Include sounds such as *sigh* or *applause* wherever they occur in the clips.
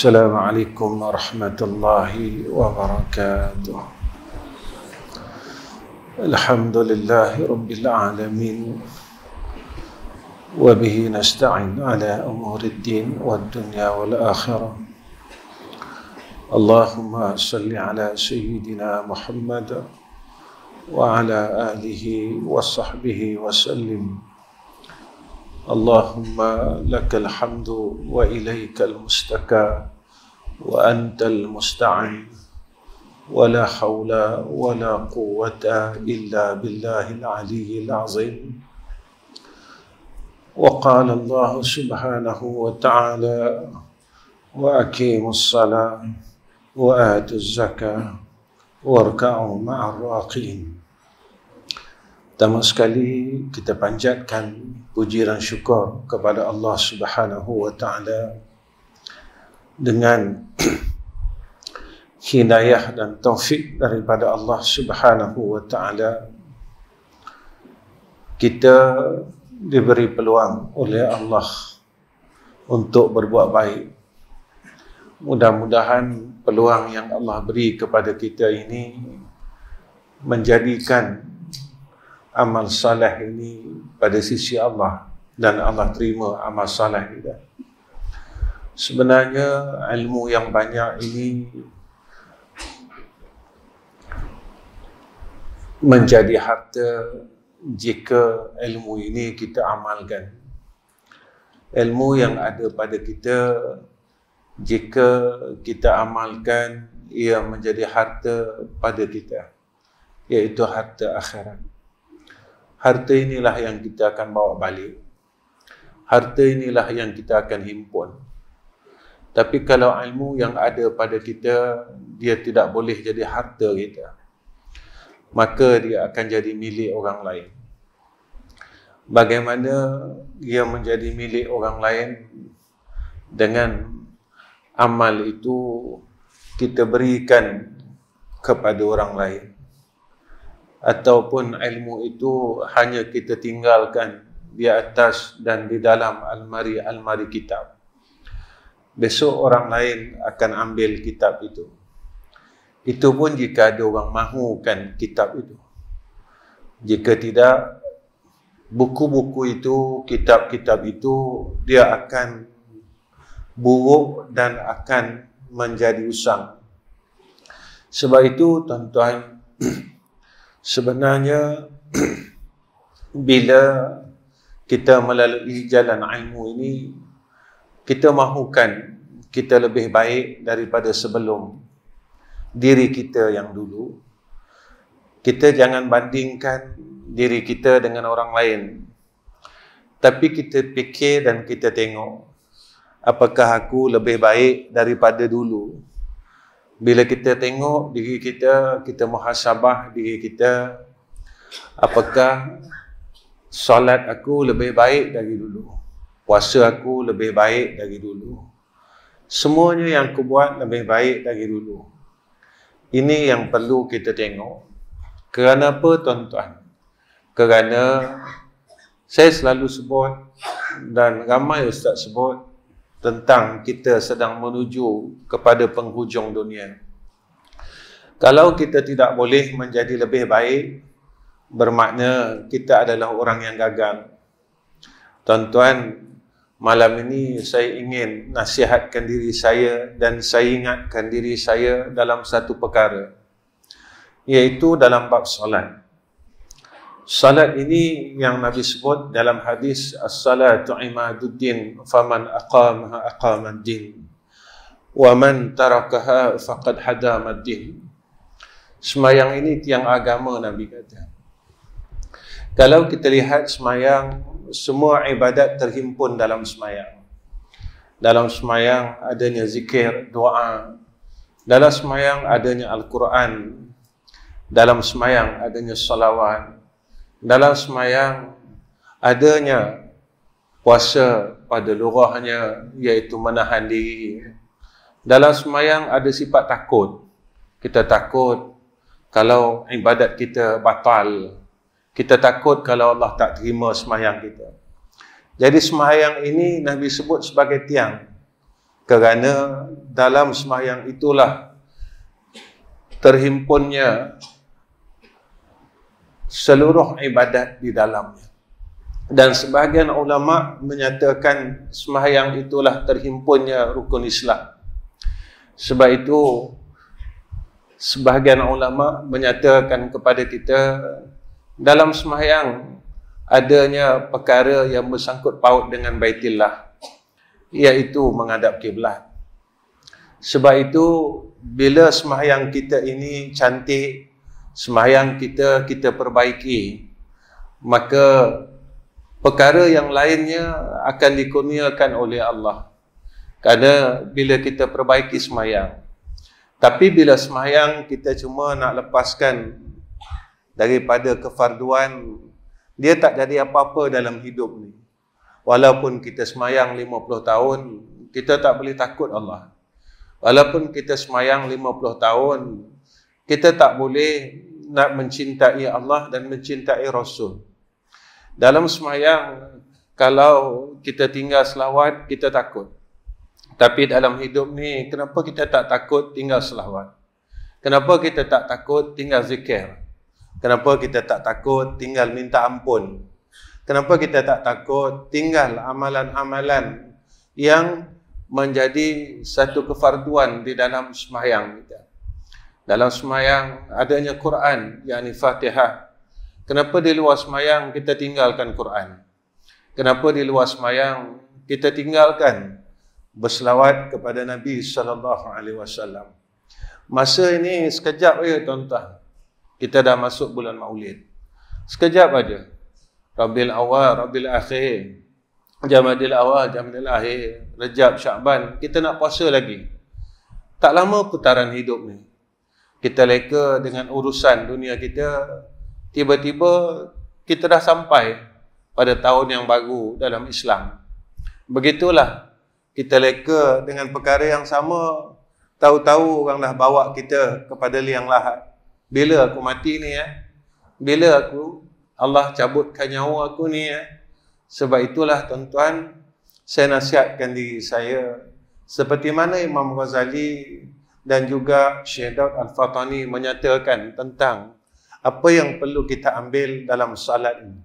السلام عليكم ورحمة الله وبركاته الحمد لله رب العالمين وبه نستعين على أمور الدين والدنيا والآخرة اللهم صل على سيدنا محمد وعلى آله وصحبه وسلم اللهم لك الحمد واليك المستكى وانت المستعان ولا حول ولا قوه الا بالله العلي العظيم وقال الله سبحانه وتعالى واقيموا الصلاه واتوا الزكاه واركعوا مع الراقين تمسك لي كتاب عن puji dan syukur kepada Allah Subhanahu wa taala dengan *clears throat* hidayah dan taufik daripada Allah Subhanahu wa taala kita diberi peluang oleh Allah untuk berbuat baik. Mudah-mudahan peluang yang Allah beri kepada kita ini menjadikan amal salih ini pada sisi Allah dan Allah terima amal salih kita. Sebenarnya ilmu yang banyak ini menjadi harta jika ilmu ini kita amalkan. Ilmu yang ada pada kita jika kita amalkan ia menjadi harta pada kita iaitu harta akhirat harta inilah yang kita akan bawa balik. Harta inilah yang kita akan himpun. Tapi kalau ilmu yang ada pada kita, dia tidak boleh jadi harta kita. Maka dia akan jadi milik orang lain. Bagaimana dia menjadi milik orang lain dengan amal itu kita berikan kepada orang lain ataupun ilmu itu hanya kita tinggalkan di atas dan di dalam almari-almari kitab. Besok orang lain akan ambil kitab itu. Itu pun jika ada orang mahukan kitab itu. Jika tidak, buku-buku itu, kitab-kitab itu, dia akan buruk dan akan menjadi usang. Sebab itu, tuan-tuan, *clears throat* sebenarnya *clears throat* bila kita melalui jalan ilmu ini kita mahukan kita lebih baik daripada sebelum diri kita yang dulu kita jangan bandingkan diri kita dengan orang lain tapi kita fikir dan kita tengok apakah aku lebih baik daripada dulu bila kita tengok diri kita, kita muhasabah diri kita, apakah solat aku lebih baik dari dulu? Puasa aku lebih baik dari dulu? Semuanya yang aku buat lebih baik dari dulu. Ini yang perlu kita tengok. Kerana apa tuan-tuan? Kerana saya selalu sebut dan ramai ustaz sebut tentang kita sedang menuju kepada penghujung dunia. Kalau kita tidak boleh menjadi lebih baik, bermakna kita adalah orang yang gagal. Tuan-tuan, malam ini saya ingin nasihatkan diri saya dan saya ingatkan diri saya dalam satu perkara. Iaitu dalam bab solat. Salat ini yang Nabi sebut dalam hadis As-salatu imaduddin Faman aqamaha aqamaddin Wa man tarakaha faqad hadamaddin Semayang ini tiang agama Nabi kata Kalau kita lihat semayang Semua ibadat terhimpun dalam semayang Dalam semayang adanya zikir, doa Dalam semayang adanya Al-Quran Dalam semayang adanya salawat dalam semayang adanya puasa pada lurahnya iaitu menahan diri dalam semayang ada sifat takut kita takut kalau ibadat kita batal kita takut kalau Allah tak terima semayang kita jadi semayang ini Nabi sebut sebagai tiang kerana dalam semayang itulah terhimpunnya seluruh ibadat di dalamnya. Dan sebahagian ulama menyatakan sembahyang itulah terhimpunnya rukun Islam. Sebab itu sebahagian ulama menyatakan kepada kita dalam sembahyang adanya perkara yang bersangkut paut dengan Baitillah iaitu menghadap kiblat. Sebab itu bila sembahyang kita ini cantik Semayang kita kita perbaiki maka perkara yang lainnya akan dikurniakan oleh Allah kerana bila kita perbaiki semayang, tapi bila semayang kita cuma nak lepaskan daripada kefarduan dia tak jadi apa-apa dalam hidup ni walaupun kita sembahyang 50 tahun kita tak boleh takut Allah walaupun kita sembahyang 50 tahun kita tak boleh nak mencintai Allah dan mencintai Rasul. Dalam semayang, kalau kita tinggal selawat, kita takut. Tapi dalam hidup ni, kenapa kita tak takut tinggal selawat? Kenapa kita tak takut tinggal zikir? Kenapa kita tak takut tinggal minta ampun? Kenapa kita tak takut tinggal amalan-amalan yang menjadi satu kefarduan di dalam semayang kita? dalam semayang adanya Quran yang ni Fatihah kenapa di luar semayang kita tinggalkan Quran kenapa di luar semayang kita tinggalkan berselawat kepada Nabi sallallahu alaihi wasallam masa ini sekejap ya tuan-tuan kita dah masuk bulan Maulid sekejap aja Rabil Awal Rabil Akhir Jamadil Awal Jamadil Akhir Rejab syakban. kita nak puasa lagi tak lama putaran hidup ni kita leka dengan urusan dunia kita tiba-tiba kita dah sampai pada tahun yang baru dalam Islam begitulah kita leka dengan perkara yang sama tahu-tahu orang dah bawa kita kepada liang lahat bila aku mati ni ya bila aku Allah cabutkan nyawa aku ni ya sebab itulah tuan-tuan saya nasihatkan diri saya seperti mana Imam Ghazali dan juga Syekh Daud Al-Fatani menyatakan tentang apa yang perlu kita ambil dalam salat ini.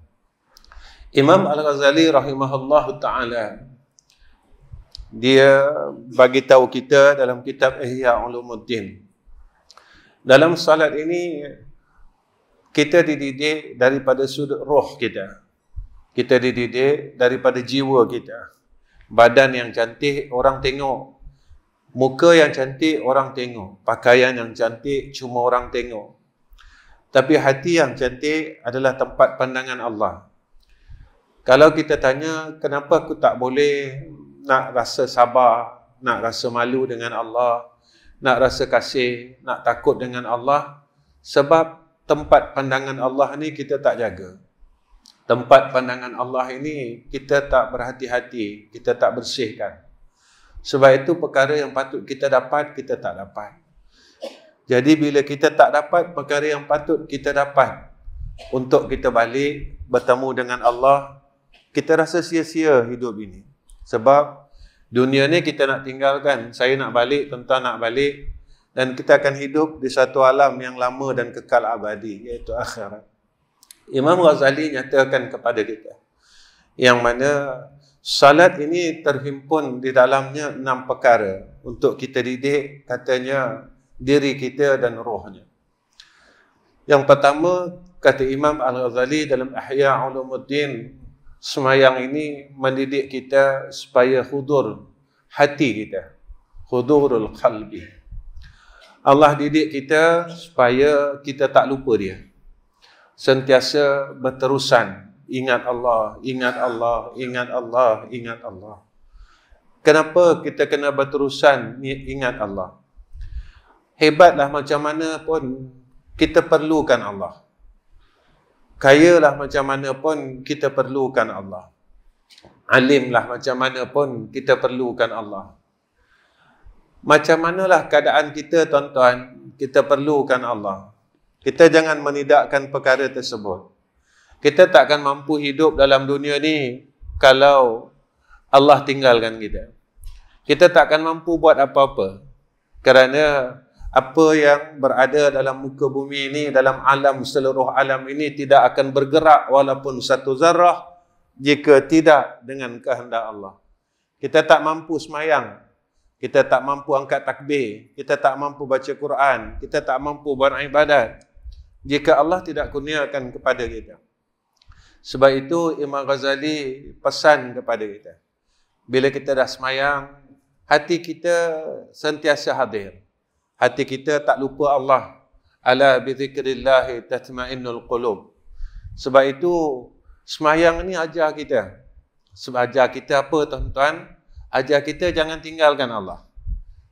Imam Al-Ghazali rahimahullahu taala dia bagi tahu kita dalam kitab Ihya Ulumuddin. Dalam salat ini kita dididik daripada sudut roh kita. Kita dididik daripada jiwa kita. Badan yang cantik orang tengok Muka yang cantik orang tengok, pakaian yang cantik cuma orang tengok. Tapi hati yang cantik adalah tempat pandangan Allah. Kalau kita tanya kenapa aku tak boleh nak rasa sabar, nak rasa malu dengan Allah, nak rasa kasih, nak takut dengan Allah, sebab tempat pandangan Allah ni kita tak jaga. Tempat pandangan Allah ini kita tak berhati-hati, kita tak bersihkan. Sebab itu perkara yang patut kita dapat, kita tak dapat. Jadi bila kita tak dapat perkara yang patut kita dapat untuk kita balik bertemu dengan Allah, kita rasa sia-sia hidup ini. Sebab dunia ni kita nak tinggalkan, saya nak balik, tuan-tuan nak balik dan kita akan hidup di satu alam yang lama dan kekal abadi iaitu akhirat. Imam Ghazali nyatakan kepada kita yang mana Salat ini terhimpun di dalamnya enam perkara untuk kita didik katanya diri kita dan rohnya. Yang pertama kata Imam Al-Ghazali dalam Ahya Ulumuddin semayang ini mendidik kita supaya khudur hati kita. khudurul qalbi. Allah didik kita supaya kita tak lupa dia. Sentiasa berterusan ingat Allah, ingat Allah, ingat Allah, ingat Allah. Kenapa kita kena berterusan ingat Allah? Hebatlah macam mana pun kita perlukan Allah. Kayalah macam mana pun kita perlukan Allah. Alimlah macam mana pun kita perlukan Allah. Macam manalah keadaan kita tuan-tuan, kita perlukan Allah. Kita jangan menidakkan perkara tersebut kita tak akan mampu hidup dalam dunia ni kalau Allah tinggalkan kita. Kita tak akan mampu buat apa-apa kerana apa yang berada dalam muka bumi ini, dalam alam seluruh alam ini tidak akan bergerak walaupun satu zarah jika tidak dengan kehendak Allah. Kita tak mampu semayang, kita tak mampu angkat takbir, kita tak mampu baca Quran, kita tak mampu buat ibadat jika Allah tidak kurniakan kepada kita. Sebab itu Imam Ghazali pesan kepada kita. Bila kita dah semayang, hati kita sentiasa hadir. Hati kita tak lupa Allah. Ala bi zikrillahi tatma'innul qulub. Sebab itu semayang ni ajar kita. Sebab ajar kita apa tuan-tuan? Ajar kita jangan tinggalkan Allah.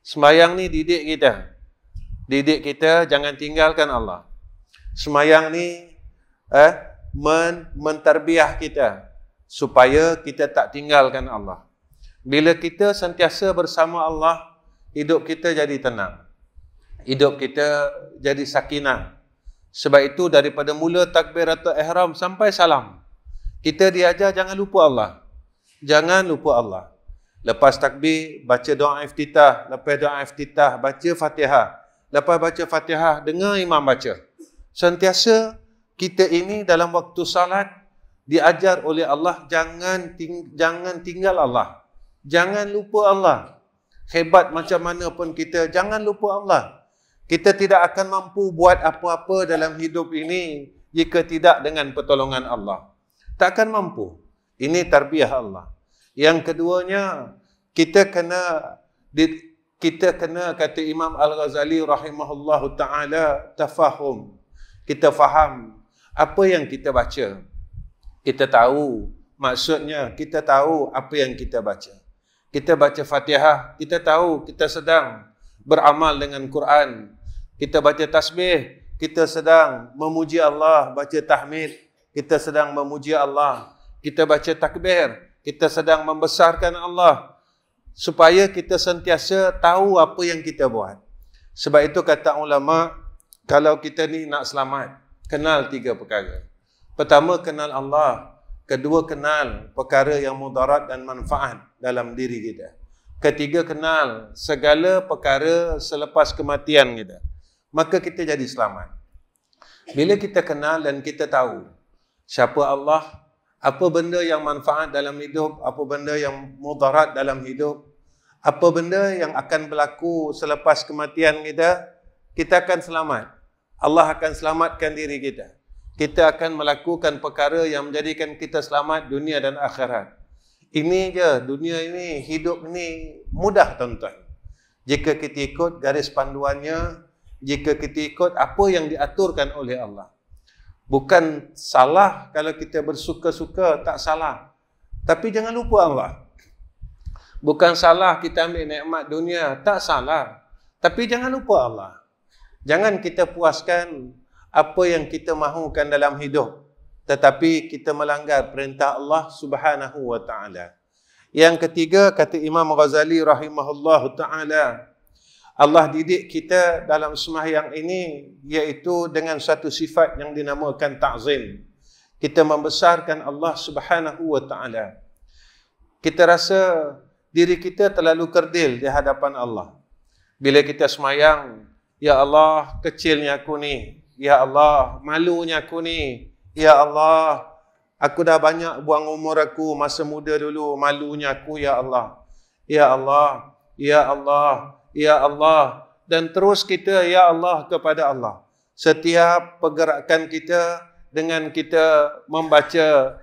Semayang ni didik kita. Didik kita jangan tinggalkan Allah. Semayang ni eh men- mentarbiah kita supaya kita tak tinggalkan Allah. Bila kita sentiasa bersama Allah, hidup kita jadi tenang. Hidup kita jadi sakinah. Sebab itu daripada mula takbir atau ihram sampai salam, kita diajar jangan lupa Allah. Jangan lupa Allah. Lepas takbir, baca doa iftitah. Lepas doa iftitah, baca fatihah. Lepas baca fatihah, dengar imam baca. Sentiasa kita ini dalam waktu salat diajar oleh Allah jangan ting- jangan tinggal Allah. Jangan lupa Allah. Hebat macam mana pun kita jangan lupa Allah. Kita tidak akan mampu buat apa-apa dalam hidup ini jika tidak dengan pertolongan Allah. Tak akan mampu. Ini tarbiyah Allah. Yang keduanya kita kena di, kita kena kata Imam Al-Ghazali rahimahullahu taala tafahum. Kita faham apa yang kita baca kita tahu maksudnya kita tahu apa yang kita baca kita baca Fatihah kita tahu kita sedang beramal dengan Quran kita baca tasbih kita sedang memuji Allah baca tahmid kita sedang memuji Allah kita baca takbir kita sedang membesarkan Allah supaya kita sentiasa tahu apa yang kita buat sebab itu kata ulama kalau kita ni nak selamat kenal tiga perkara. Pertama, kenal Allah. Kedua, kenal perkara yang mudarat dan manfaat dalam diri kita. Ketiga, kenal segala perkara selepas kematian kita. Maka kita jadi selamat. Bila kita kenal dan kita tahu siapa Allah, apa benda yang manfaat dalam hidup, apa benda yang mudarat dalam hidup, apa benda yang akan berlaku selepas kematian kita, kita akan selamat. Allah akan selamatkan diri kita. Kita akan melakukan perkara yang menjadikan kita selamat dunia dan akhirat. Ini je dunia ini, hidup ini mudah tuan-tuan. Jika kita ikut garis panduannya, jika kita ikut apa yang diaturkan oleh Allah. Bukan salah kalau kita bersuka-suka, tak salah. Tapi jangan lupa Allah. Bukan salah kita ambil nikmat dunia, tak salah. Tapi jangan lupa Allah. Jangan kita puaskan apa yang kita mahukan dalam hidup tetapi kita melanggar perintah Allah Subhanahu wa taala. Yang ketiga kata Imam Ghazali rahimahullahu taala Allah didik kita dalam sembahyang ini iaitu dengan satu sifat yang dinamakan ta'zim. Kita membesarkan Allah Subhanahu wa taala. Kita rasa diri kita terlalu kerdil di hadapan Allah. Bila kita semayang, Ya Allah, kecilnya aku ni. Ya Allah, malunya aku ni. Ya Allah, aku dah banyak buang umur aku masa muda dulu. Malunya aku, Ya Allah. Ya Allah, Ya Allah, Ya Allah. Dan terus kita, Ya Allah, kepada Allah. Setiap pergerakan kita dengan kita membaca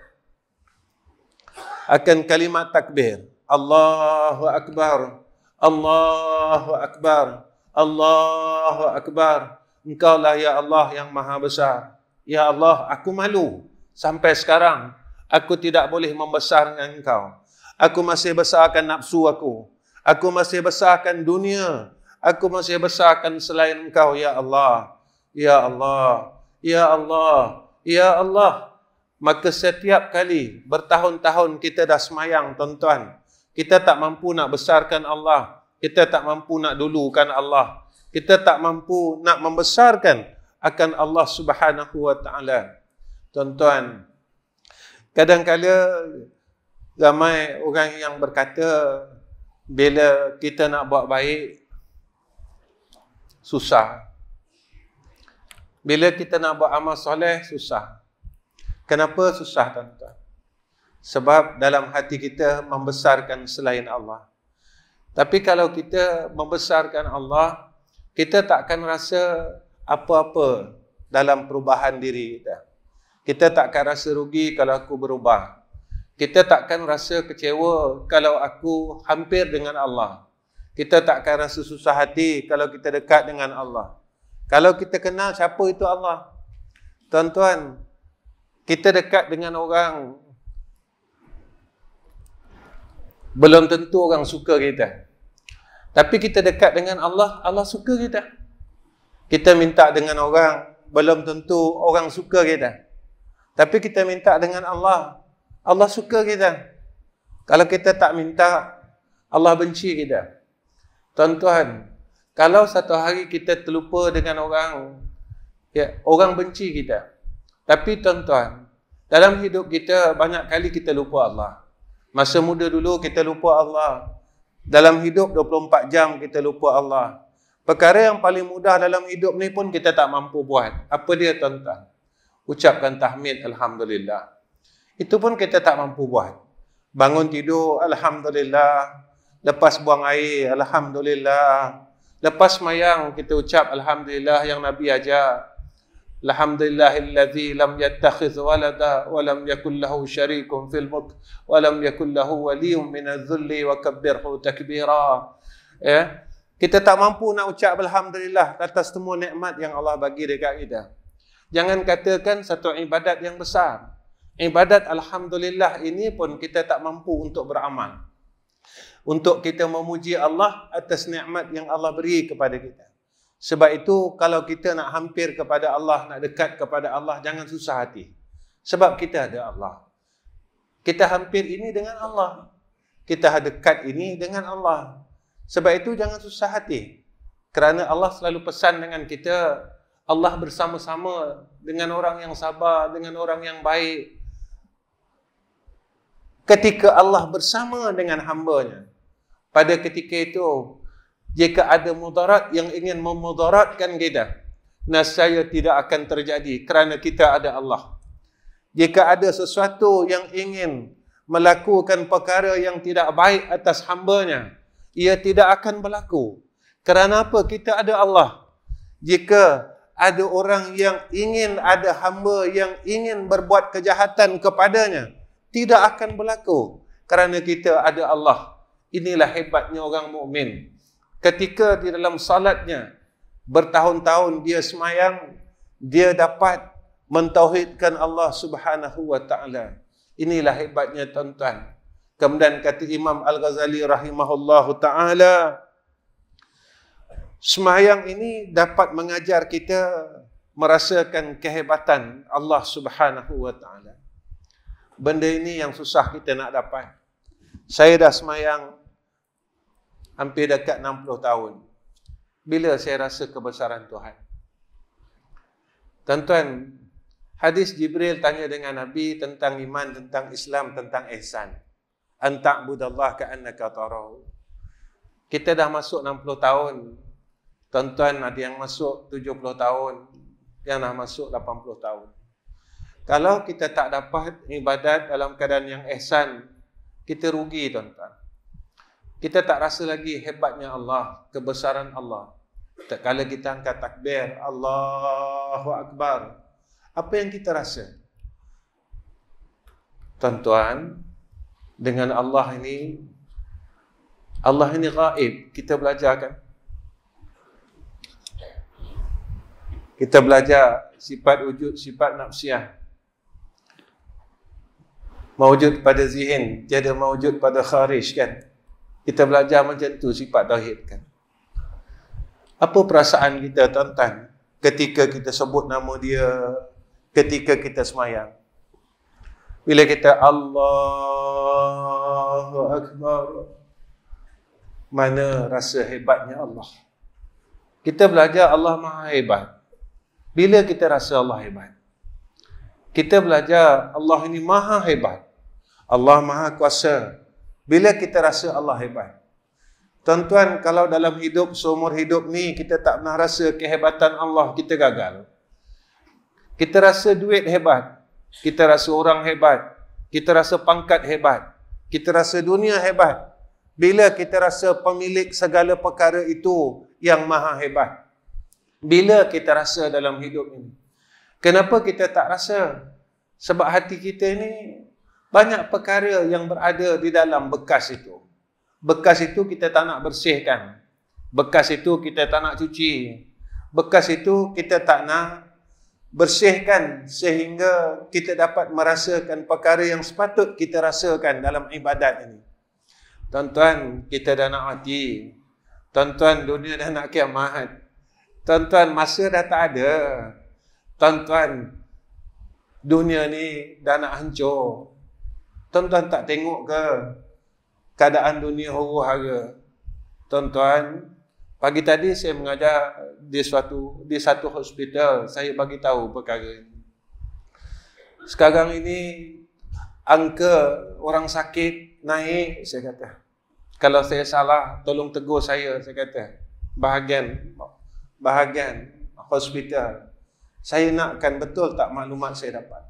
akan kalimat takbir. Allahu Akbar, Allahu Akbar. Akbar. Allahu Akbar. Engkau lah ya Allah yang maha besar. Ya Allah, aku malu. Sampai sekarang, aku tidak boleh membesar dengan engkau. Aku masih besarkan nafsu aku. Aku masih besarkan dunia. Aku masih besarkan selain engkau, ya Allah. Ya Allah. Ya Allah. Ya Allah. Maka setiap kali bertahun-tahun kita dah semayang, tuan-tuan. Kita tak mampu nak besarkan Allah. Allah kita tak mampu nak dulukan Allah kita tak mampu nak membesarkan akan Allah Subhanahu wa taala tuan-tuan kadang-kadang ramai orang yang berkata bila kita nak buat baik susah bila kita nak buat amal soleh susah kenapa susah tuan-tuan sebab dalam hati kita membesarkan selain Allah tapi kalau kita membesarkan Allah, kita tak akan rasa apa-apa dalam perubahan diri kita. Kita tak akan rasa rugi kalau aku berubah. Kita tak akan rasa kecewa kalau aku hampir dengan Allah. Kita tak akan rasa susah hati kalau kita dekat dengan Allah. Kalau kita kenal siapa itu Allah. Tuan-tuan, kita dekat dengan orang belum tentu orang suka kita. Tapi kita dekat dengan Allah, Allah suka kita. Kita minta dengan orang, belum tentu orang suka kita. Tapi kita minta dengan Allah, Allah suka kita. Kalau kita tak minta, Allah benci kita. Tuan-tuan, kalau satu hari kita terlupa dengan orang, ya, orang benci kita. Tapi tuan-tuan, dalam hidup kita banyak kali kita lupa Allah. Masa muda dulu kita lupa Allah. Dalam hidup 24 jam kita lupa Allah. Perkara yang paling mudah dalam hidup ni pun kita tak mampu buat. Apa dia tuan-tuan? Ucapkan tahmid Alhamdulillah. Itu pun kita tak mampu buat. Bangun tidur, Alhamdulillah. Lepas buang air, Alhamdulillah. Lepas mayang, kita ucap Alhamdulillah yang Nabi ajar. الحمد لله الذي لم يتخذ ولدا ولم يكن له شريك في الملك ولم يكن له ولي من الذل وكبره تكبيرا Ya kita tak mampu nak ucap alhamdulillah atas semua nikmat yang Allah bagi dekat kita jangan katakan satu ibadat yang besar ibadat alhamdulillah ini pun kita tak mampu untuk beramal untuk kita memuji Allah atas nikmat yang Allah beri kepada kita sebab itu kalau kita nak hampir kepada Allah, nak dekat kepada Allah, jangan susah hati. Sebab kita ada Allah. Kita hampir ini dengan Allah. Kita dekat ini dengan Allah. Sebab itu jangan susah hati. Kerana Allah selalu pesan dengan kita, Allah bersama-sama dengan orang yang sabar, dengan orang yang baik. Ketika Allah bersama dengan hamba-nya, pada ketika itu jika ada mudarat yang ingin memudaratkan kita nasaya tidak akan terjadi kerana kita ada Allah jika ada sesuatu yang ingin melakukan perkara yang tidak baik atas hambanya ia tidak akan berlaku kerana apa kita ada Allah jika ada orang yang ingin ada hamba yang ingin berbuat kejahatan kepadanya tidak akan berlaku kerana kita ada Allah inilah hebatnya orang mukmin ketika di dalam salatnya bertahun-tahun dia semayang dia dapat mentauhidkan Allah Subhanahu wa taala inilah hebatnya tuan-tuan kemudian kata Imam Al-Ghazali rahimahullahu taala semayang ini dapat mengajar kita merasakan kehebatan Allah Subhanahu wa taala benda ini yang susah kita nak dapat saya dah semayang hampir dekat 60 tahun. Bila saya rasa kebesaran Tuhan. Tuan-tuan, hadis Jibril tanya dengan Nabi tentang iman, tentang Islam, tentang ihsan. Antak budallah ka'annaka tarahu. Kita dah masuk 60 tahun. Tuan-tuan ada yang masuk 70 tahun. Yang dah masuk 80 tahun. Kalau kita tak dapat ibadat dalam keadaan yang ihsan, kita rugi tuan-tuan kita tak rasa lagi hebatnya Allah, kebesaran Allah. Tak kala kita angkat takbir, Allahu Akbar. Apa yang kita rasa? Tuan-tuan, dengan Allah ini, Allah ini gaib. Kita belajar kan? Kita belajar sifat wujud, sifat nafsiah. Mewujud pada zihin, tiada mewujud pada kharij kan? Kita belajar macam tu sifat tauhid kan. Apa perasaan kita tuan-tuan ketika kita sebut nama dia, ketika kita semayang? Bila kita Allahu Akbar. Mana rasa hebatnya Allah? Kita belajar Allah Maha Hebat. Bila kita rasa Allah hebat? Kita belajar Allah ini Maha Hebat. Allah Maha Kuasa. Bila kita rasa Allah hebat. Tuan-tuan, kalau dalam hidup, seumur hidup ni, kita tak pernah rasa kehebatan Allah, kita gagal. Kita rasa duit hebat. Kita rasa orang hebat. Kita rasa pangkat hebat. Kita rasa dunia hebat. Bila kita rasa pemilik segala perkara itu yang maha hebat. Bila kita rasa dalam hidup ini. Kenapa kita tak rasa? Sebab hati kita ini banyak perkara yang berada di dalam bekas itu. Bekas itu kita tak nak bersihkan. Bekas itu kita tak nak cuci. Bekas itu kita tak nak bersihkan sehingga kita dapat merasakan perkara yang sepatut kita rasakan dalam ibadat ini. Tuan-tuan, kita dah nak mati. Tuan-tuan, dunia dah nak kiamat. Tuan-tuan, masa dah tak ada. Tuan-tuan, dunia ni dah nak hancur. Tuan-tuan tak tengok ke keadaan dunia huru-hara? Tuan-tuan, pagi tadi saya mengajar di suatu di satu hospital, saya bagi tahu perkara ini. Sekarang ini angka orang sakit naik, saya kata. Kalau saya salah, tolong tegur saya, saya kata. Bahagian bahagian hospital. Saya nakkan betul tak maklumat saya dapat.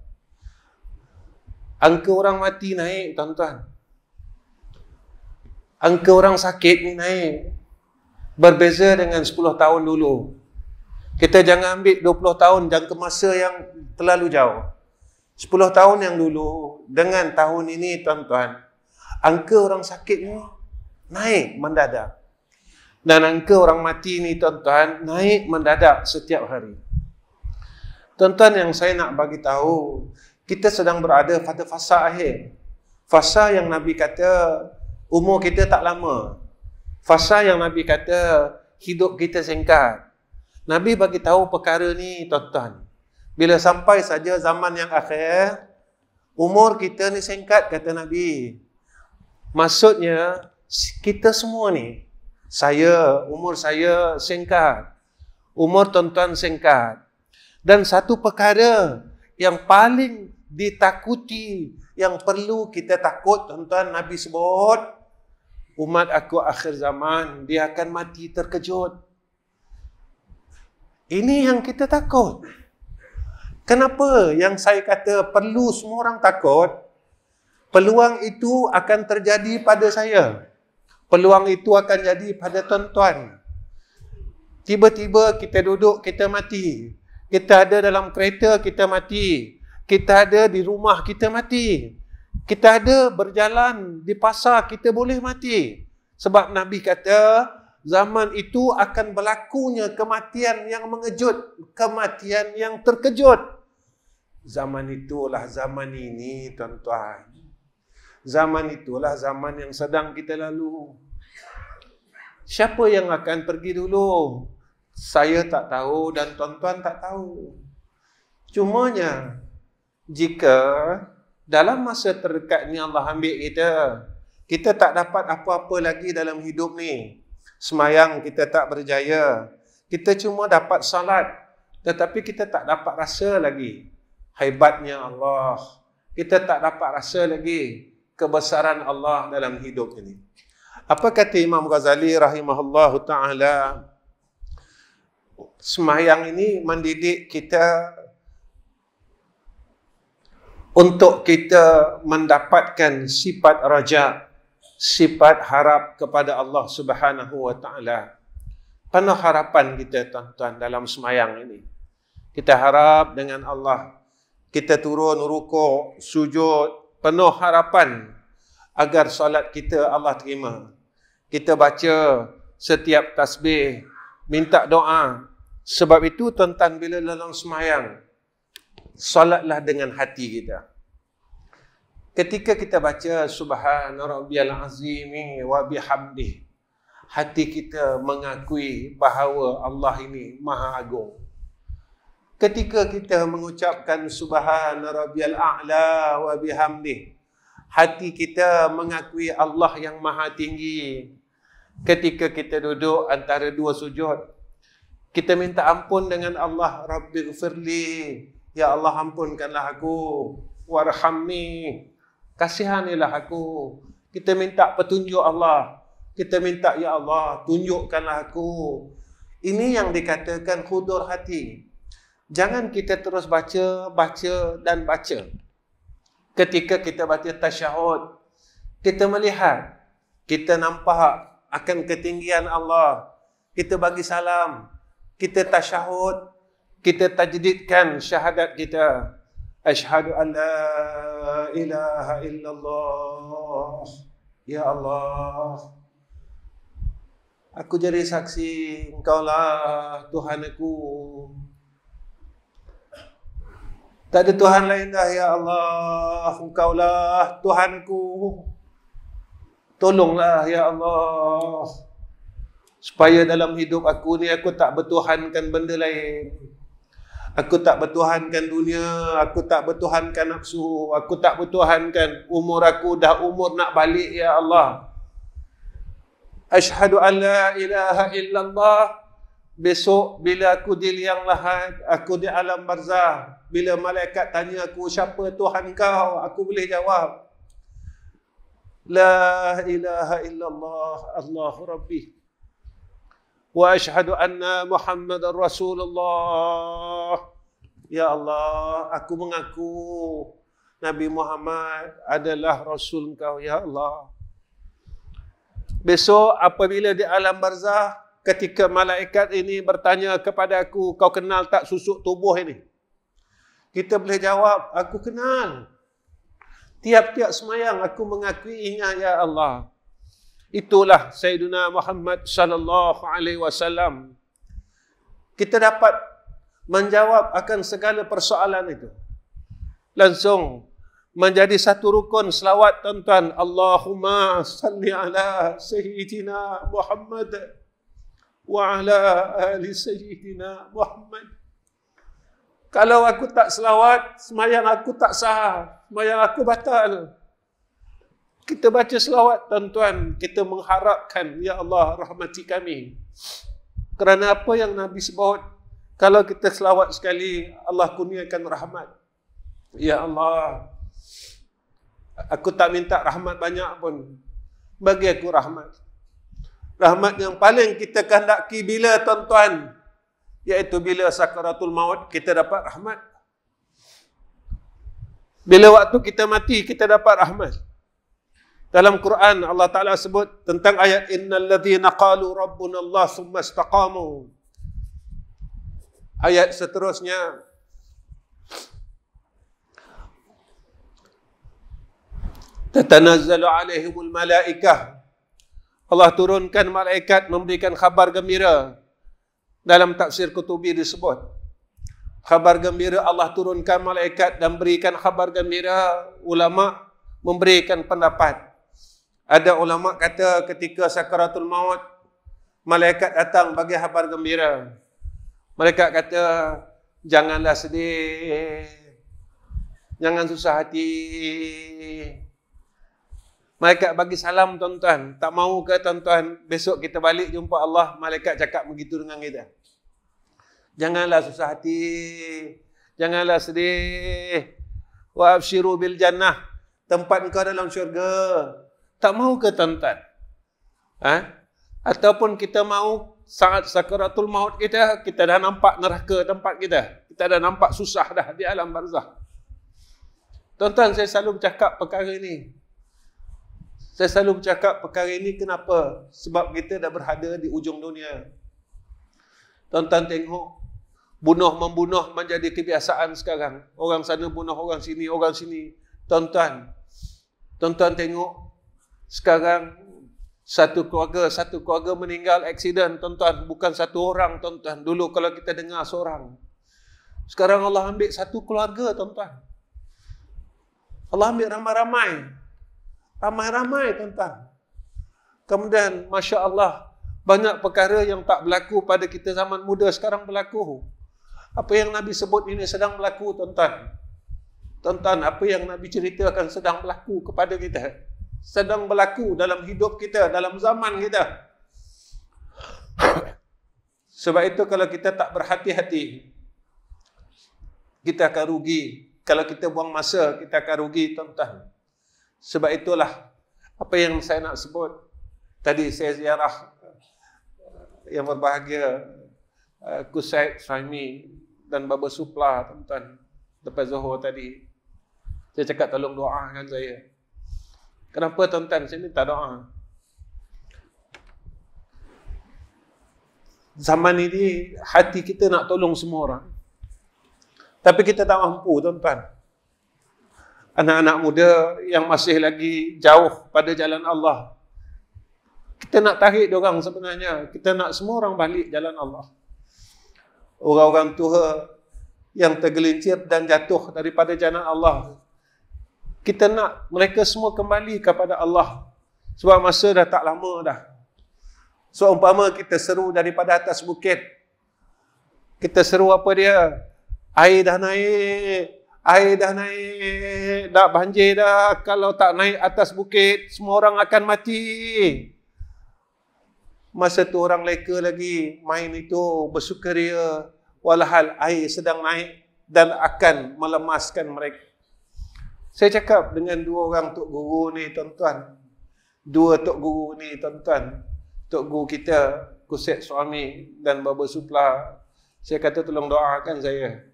Angka orang mati naik, tuan-tuan. Angka orang sakit ni naik. Berbeza dengan 10 tahun dulu. Kita jangan ambil 20 tahun jangka masa yang terlalu jauh. 10 tahun yang dulu dengan tahun ini, tuan-tuan, angka orang sakit ni naik mendadak. Dan angka orang mati ni, tuan-tuan, naik mendadak setiap hari. Tuan-tuan yang saya nak bagi tahu, kita sedang berada pada fasa akhir. Fasa yang Nabi kata umur kita tak lama. Fasa yang Nabi kata hidup kita singkat. Nabi bagi tahu perkara ni tuan-tuan. Bila sampai saja zaman yang akhir, umur kita ni singkat kata Nabi. Maksudnya kita semua ni saya umur saya singkat. Umur tuan-tuan singkat. Dan satu perkara yang paling ditakuti yang perlu kita takut tuan-tuan Nabi sebut umat aku akhir zaman dia akan mati terkejut ini yang kita takut kenapa yang saya kata perlu semua orang takut peluang itu akan terjadi pada saya peluang itu akan jadi pada tuan-tuan tiba-tiba kita duduk kita mati kita ada dalam kereta kita mati kita ada di rumah kita mati. Kita ada berjalan di pasar kita boleh mati. Sebab Nabi kata zaman itu akan berlakunya kematian yang mengejut, kematian yang terkejut. Zaman itulah zaman ini tuan-tuan. Zaman itulah zaman yang sedang kita lalu. Siapa yang akan pergi dulu? Saya tak tahu dan tuan-tuan tak tahu. Cumanya jika dalam masa terdekat ni Allah ambil kita, kita tak dapat apa-apa lagi dalam hidup ni. Semayang kita tak berjaya. Kita cuma dapat salat. Tetapi kita tak dapat rasa lagi. Hebatnya Allah. Kita tak dapat rasa lagi kebesaran Allah dalam hidup ini. Apa kata Imam Ghazali rahimahullah ta'ala? Semayang ini mendidik kita untuk kita mendapatkan sifat raja, sifat harap kepada Allah Subhanahu wa taala. Penuh harapan kita tuan-tuan dalam semayang ini. Kita harap dengan Allah kita turun rukuk, sujud, penuh harapan agar solat kita Allah terima. Kita baca setiap tasbih, minta doa. Sebab itu tuan-tuan bila dalam semayang, solatlah dengan hati kita. Ketika kita baca subhanarabbiyal azim wa bihamdi hati kita mengakui bahawa Allah ini maha agung. Ketika kita mengucapkan subhanarabbiyal a'la wa bihamdi hati kita mengakui Allah yang maha tinggi. Ketika kita duduk antara dua sujud kita minta ampun dengan Allah rabbighfirli Ya Allah ampunkanlah aku Warhammi Kasihanilah aku Kita minta petunjuk Allah Kita minta Ya Allah tunjukkanlah aku Ini yang dikatakan khudur hati Jangan kita terus baca, baca dan baca Ketika kita baca tasyahud Kita melihat Kita nampak akan ketinggian Allah Kita bagi salam Kita tasyahud kita tajdidkan syahadat kita asyhadu an la ilaha illallah ya allah aku jadi saksi engkau lah Tuhan aku. tak ada tuhan lain dah ya allah Engkau lah Tuhan aku. tolonglah ya allah supaya dalam hidup aku ni aku tak bertuhankan benda lain aku tak bertuhankan dunia, aku tak bertuhankan nafsu, aku tak bertuhankan umur aku dah umur nak balik ya Allah. Ashhadu an la ilaha illallah. Besok bila aku di liang lahat, aku di alam barzah, bila malaikat tanya aku siapa Tuhan kau, aku boleh jawab. La ilaha illallah, Allahu rabbi. Wa ان محمد رسول Rasulullah Ya Allah aku mengaku Nabi Muhammad adalah rasul engkau ya Allah Besok apabila di alam barzah ketika malaikat ini bertanya kepada aku kau kenal tak susuk tubuh ini kita boleh jawab aku kenal tiap-tiap semayang aku mengakuinya ya Allah Itulah Sayyidina Muhammad sallallahu alaihi wasallam. Kita dapat menjawab akan segala persoalan itu. Langsung menjadi satu rukun selawat tuan-tuan. Allahumma salli ala Sayyidina Muhammad wa ala ahli Sayyidina Muhammad. Kalau aku tak selawat, semayang aku tak sah. Semayang aku batal kita baca selawat tuan-tuan kita mengharapkan ya Allah rahmati kami kerana apa yang nabi sebut kalau kita selawat sekali Allah kurniakan rahmat ya Allah aku tak minta rahmat banyak pun bagi aku rahmat rahmat yang paling kita kehendaki bila tuan-tuan iaitu bila sakaratul maut kita dapat rahmat bila waktu kita mati kita dapat rahmat dalam Quran Allah Taala sebut tentang ayat innal ladzina qalu rabbuna Allah thumma istaqamu. Ayat seterusnya Tatanazzalu alaihimul malaikah Allah turunkan malaikat memberikan khabar gembira dalam tafsir kutubi disebut khabar gembira Allah turunkan malaikat dan berikan khabar gembira ulama memberikan pendapat ada ulama kata ketika sakaratul maut malaikat datang bagi khabar gembira. Malaikat kata janganlah sedih. Jangan susah hati. Malaikat bagi salam tuan-tuan. Tak mau ke tuan-tuan besok kita balik jumpa Allah. Malaikat cakap begitu dengan kita. Janganlah susah hati. Janganlah sedih. Wa absyiru bil jannah. Tempat engkau dalam syurga tak mau ke tuan-tuan? Ha? Ataupun kita mau saat sakaratul maut kita, kita dah nampak neraka tempat kita. Kita dah nampak susah dah di alam barzah. Tuan-tuan, saya selalu bercakap perkara ini. Saya selalu bercakap perkara ini kenapa? Sebab kita dah berada di ujung dunia. Tuan-tuan tengok, bunuh-membunuh menjadi kebiasaan sekarang. Orang sana bunuh, orang sini, orang sini. Tuan-tuan, tuan-tuan tengok, sekarang satu keluarga satu keluarga meninggal accident tuan-tuan bukan satu orang tuan-tuan dulu kalau kita dengar seorang sekarang Allah ambil satu keluarga tuan-tuan Allah ambil ramai-ramai ramai-ramai tuan-tuan kemudian masya-Allah banyak perkara yang tak berlaku pada kita zaman muda sekarang berlaku apa yang nabi sebut ini sedang berlaku tuan-tuan tuan-tuan apa yang nabi ceritakan sedang berlaku kepada kita sedang berlaku dalam hidup kita, dalam zaman kita. *coughs* Sebab itu kalau kita tak berhati-hati, kita akan rugi. Kalau kita buang masa, kita akan rugi, tuan-tuan. Sebab itulah apa yang saya nak sebut. Tadi saya ziarah eh, yang berbahagia, Kusaid eh, Suhaimi dan Baba Supla, tuan-tuan. Lepas Zohor tadi, saya cakap tolong doakan saya. Kenapa tuan-tuan saya minta doa? Zaman ini hati kita nak tolong semua orang. Tapi kita tak mampu tuan-tuan. Anak-anak muda yang masih lagi jauh pada jalan Allah. Kita nak tarik dia sebenarnya. Kita nak semua orang balik jalan Allah. Orang-orang tua yang tergelincir dan jatuh daripada jalan Allah kita nak mereka semua kembali kepada Allah. Sebab masa dah tak lama dah. So, umpama kita seru daripada atas bukit. Kita seru apa dia? Air dah naik. Air dah naik. Dah banjir dah. Kalau tak naik atas bukit, semua orang akan mati. Masa tu orang leka lagi main itu bersukaria. Walhal air sedang naik dan akan melemaskan mereka. Saya cakap dengan dua orang tok guru ni tuan-tuan. Dua tok guru ni tuan-tuan. Tok guru kita Kuset Suami dan Baba Supla. Saya kata tolong doakan saya.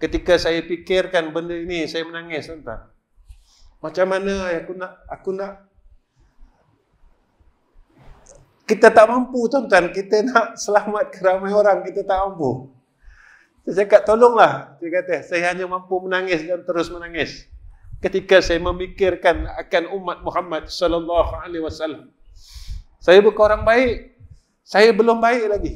Ketika saya fikirkan benda ini saya menangis tuan-tuan. Macam mana aku nak aku nak kita tak mampu tuan-tuan kita nak selamat ramai orang kita tak mampu saya cakap tolonglah Saya kata saya hanya mampu menangis dan terus menangis ketika saya memikirkan akan umat Muhammad sallallahu alaihi wasallam. Saya bukan orang baik. Saya belum baik lagi.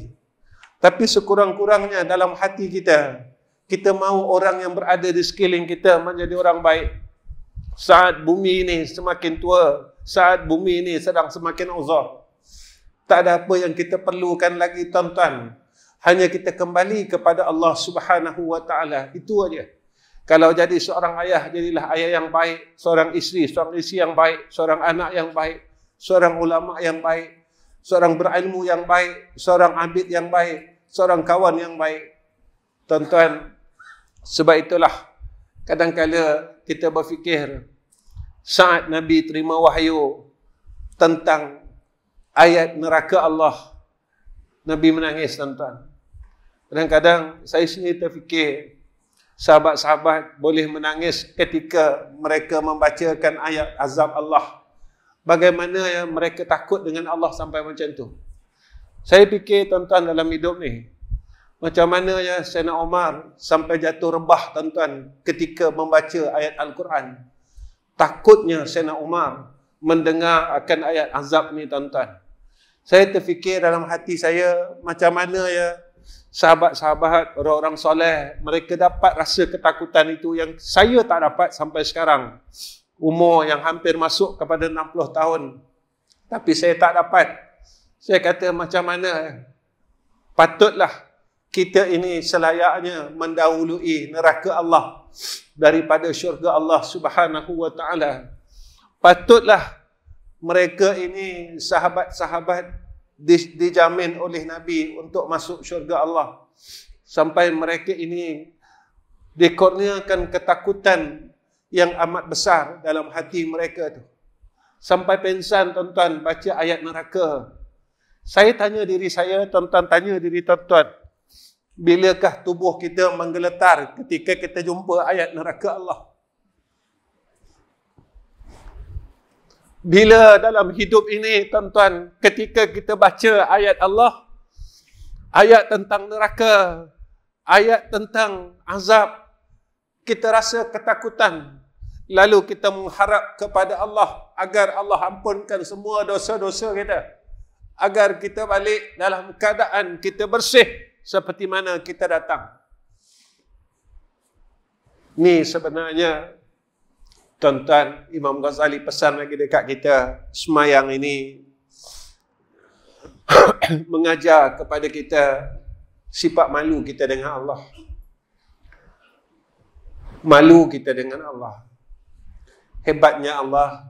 Tapi sekurang-kurangnya dalam hati kita, kita mahu orang yang berada di sekeliling kita menjadi orang baik. Saat bumi ini semakin tua, saat bumi ini sedang semakin uzur. Tak ada apa yang kita perlukan lagi tuan-tuan. Hanya kita kembali kepada Allah Subhanahu wa taala. Itu aja. Kalau jadi seorang ayah, jadilah ayah yang baik. Seorang isteri, seorang isteri yang baik. Seorang anak yang baik. Seorang ulama yang baik. Seorang berilmu yang baik. Seorang abid yang baik. Seorang kawan yang baik. Tuan-tuan, sebab itulah kadangkala kita berfikir saat Nabi terima wahyu tentang ayat neraka Allah, Nabi menangis tuan-tuan. Kadang-kadang saya sendiri terfikir sahabat-sahabat boleh menangis ketika mereka membacakan ayat azab Allah. Bagaimana yang mereka takut dengan Allah sampai macam tu? Saya fikir tuan-tuan dalam hidup ni, macam mana ya Sayyidina Omar sampai jatuh rebah tuan-tuan ketika membaca ayat Al-Quran. Takutnya Sayyidina Omar mendengar akan ayat azab ni tuan-tuan. Saya terfikir dalam hati saya macam mana ya sahabat-sahabat, orang-orang soleh, mereka dapat rasa ketakutan itu yang saya tak dapat sampai sekarang. Umur yang hampir masuk kepada 60 tahun. Tapi saya tak dapat. Saya kata macam mana? Patutlah kita ini selayaknya mendahului neraka Allah daripada syurga Allah subhanahu wa ta'ala. Patutlah mereka ini sahabat-sahabat dijamin oleh Nabi untuk masuk syurga Allah sampai mereka ini dikurniakan ketakutan yang amat besar dalam hati mereka tu. Sampai pensan tuan-tuan baca ayat neraka. Saya tanya diri saya, tuan-tuan tanya diri tuan-tuan. Bilakah tubuh kita menggeletar ketika kita jumpa ayat neraka Allah? bila dalam hidup ini tuan-tuan ketika kita baca ayat Allah ayat tentang neraka ayat tentang azab kita rasa ketakutan lalu kita mengharap kepada Allah agar Allah ampunkan semua dosa-dosa kita agar kita balik dalam keadaan kita bersih seperti mana kita datang Ini sebenarnya Tuan-tuan, Imam Ghazali pesan lagi dekat kita semayang ini *coughs* mengajar kepada kita sifat malu kita dengan Allah. Malu kita dengan Allah. Hebatnya Allah,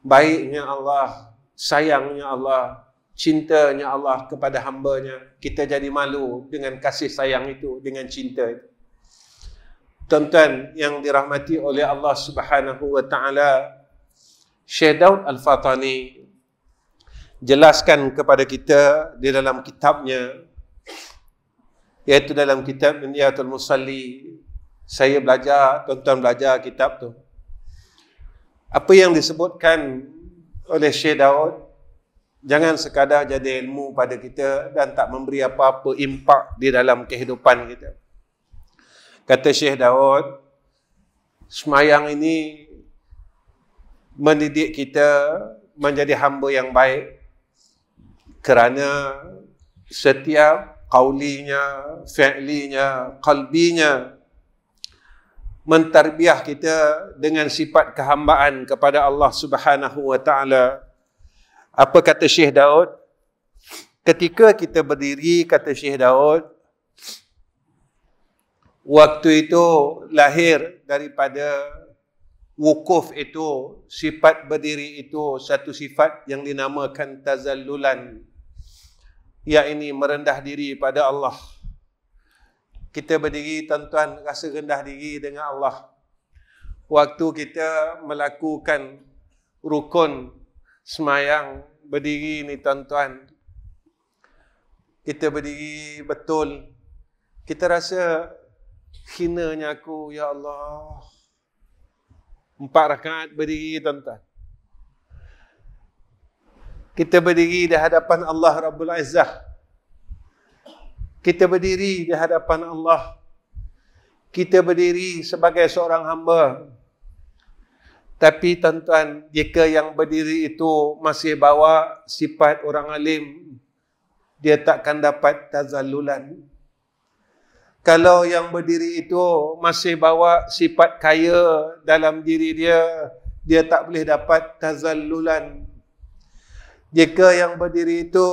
baiknya Allah, sayangnya Allah, cintanya Allah kepada hambanya. Kita jadi malu dengan kasih sayang itu, dengan cinta itu. Tuan-tuan yang dirahmati oleh Allah Subhanahu wa taala, Syekh Daud Al-Fatani jelaskan kepada kita di dalam kitabnya iaitu dalam kitab Niyatul Musalli. Saya belajar, tuan-tuan belajar kitab tu. Apa yang disebutkan oleh Syekh Daud jangan sekadar jadi ilmu pada kita dan tak memberi apa-apa impak di dalam kehidupan kita. Kata Syekh Daud, semayang ini mendidik kita menjadi hamba yang baik kerana setiap kaulinya, fi'linya, kalbinya mentarbiah kita dengan sifat kehambaan kepada Allah Subhanahu wa taala. Apa kata Syekh Daud? Ketika kita berdiri kata Syekh Daud, waktu itu lahir daripada wukuf itu sifat berdiri itu satu sifat yang dinamakan tazallulan ia ini merendah diri pada Allah kita berdiri tuan-tuan rasa rendah diri dengan Allah waktu kita melakukan rukun semayang berdiri ni tuan-tuan kita berdiri betul kita rasa hinanya aku ya Allah empat rakaat berdiri tuan-tuan kita berdiri di hadapan Allah Rabbul Azzah. kita berdiri di hadapan Allah kita berdiri sebagai seorang hamba tapi tuan-tuan jika yang berdiri itu masih bawa sifat orang alim dia takkan dapat tazallulan kalau yang berdiri itu masih bawa sifat kaya dalam diri dia, dia tak boleh dapat tazallulan. Jika yang berdiri itu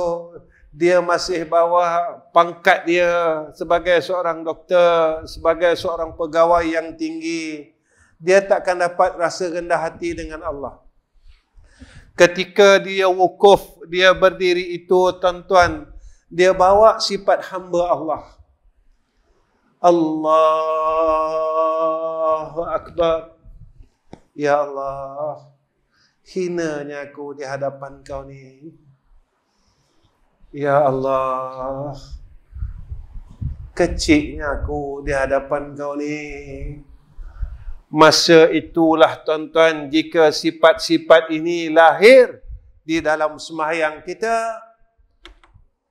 dia masih bawa pangkat dia sebagai seorang doktor, sebagai seorang pegawai yang tinggi, dia takkan dapat rasa rendah hati dengan Allah. Ketika dia wukuf, dia berdiri itu tuan-tuan, dia bawa sifat hamba Allah. Allah Akbar Ya Allah Hinanya aku di hadapan kau ni Ya Allah Kecilnya aku di hadapan kau ni Masa itulah tuan-tuan Jika sifat-sifat ini lahir Di dalam semayang kita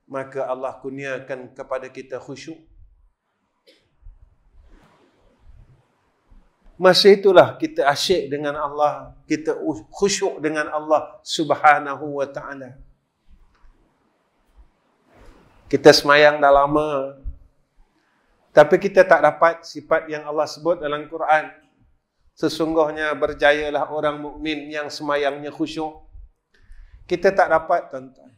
Maka Allah kurniakan kepada kita khusyuk Masa itulah kita asyik dengan Allah, kita khusyuk dengan Allah Subhanahu wa taala. Kita semayang dah lama. Tapi kita tak dapat sifat yang Allah sebut dalam Quran. Sesungguhnya berjayalah orang mukmin yang semayangnya khusyuk. Kita tak dapat tuan-tuan.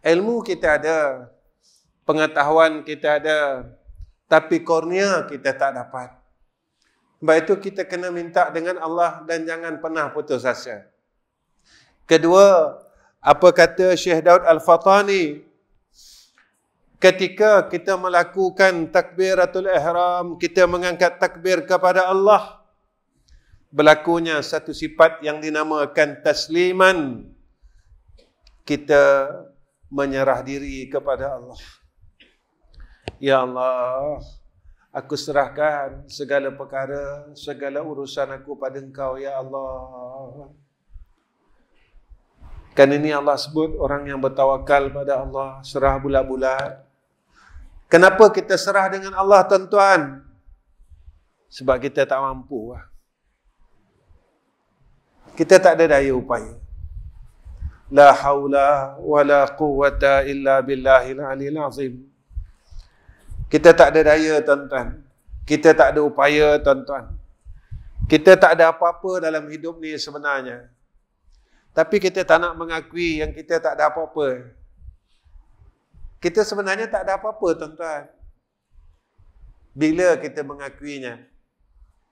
Ilmu kita ada, pengetahuan kita ada, tapi kornea kita tak dapat. Sebab itu kita kena minta dengan Allah dan jangan pernah putus asa. Kedua, apa kata Syekh Daud Al-Fatani? Ketika kita melakukan takbiratul ihram, kita mengangkat takbir kepada Allah. Berlakunya satu sifat yang dinamakan tasliman. Kita menyerah diri kepada Allah. Ya Allah, Aku serahkan segala perkara, segala urusan aku pada engkau, Ya Allah. Kan ini Allah sebut orang yang bertawakal pada Allah, serah bulat-bulat. Kenapa kita serah dengan Allah, tuan-tuan? Sebab kita tak mampu. Kita tak ada daya upaya. La haula wa la quwata illa billahil alil azim. Kita tak ada daya tuan-tuan. Kita tak ada upaya tuan-tuan. Kita tak ada apa-apa dalam hidup ni sebenarnya. Tapi kita tak nak mengakui yang kita tak ada apa-apa. Kita sebenarnya tak ada apa-apa tuan-tuan. Bila kita mengakuinya?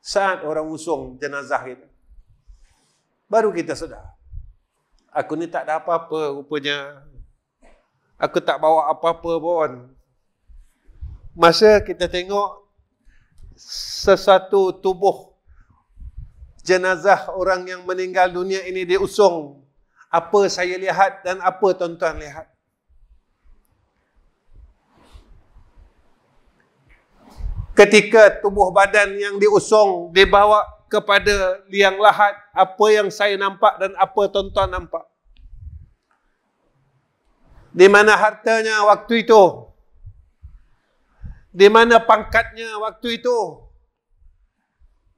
Saat orang usung jenazah kita. Baru kita sedar. Aku ni tak ada apa-apa rupanya. Aku tak bawa apa-apa pun masa kita tengok sesuatu tubuh jenazah orang yang meninggal dunia ini diusung apa saya lihat dan apa tuan-tuan lihat ketika tubuh badan yang diusung dibawa kepada liang lahat apa yang saya nampak dan apa tuan-tuan nampak di mana hartanya waktu itu di mana pangkatnya waktu itu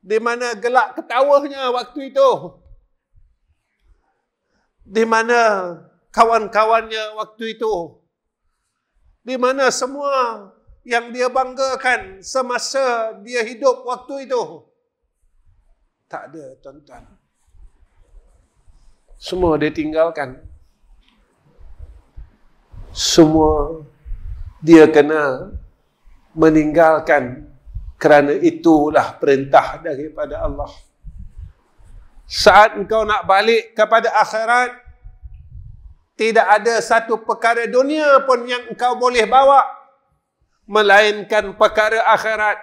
di mana gelak ketawanya waktu itu di mana kawan-kawannya waktu itu di mana semua yang dia banggakan semasa dia hidup waktu itu tak ada tuan-tuan semua dia tinggalkan semua dia kena meninggalkan kerana itulah perintah daripada Allah. Saat engkau nak balik kepada akhirat, tidak ada satu perkara dunia pun yang engkau boleh bawa melainkan perkara akhirat.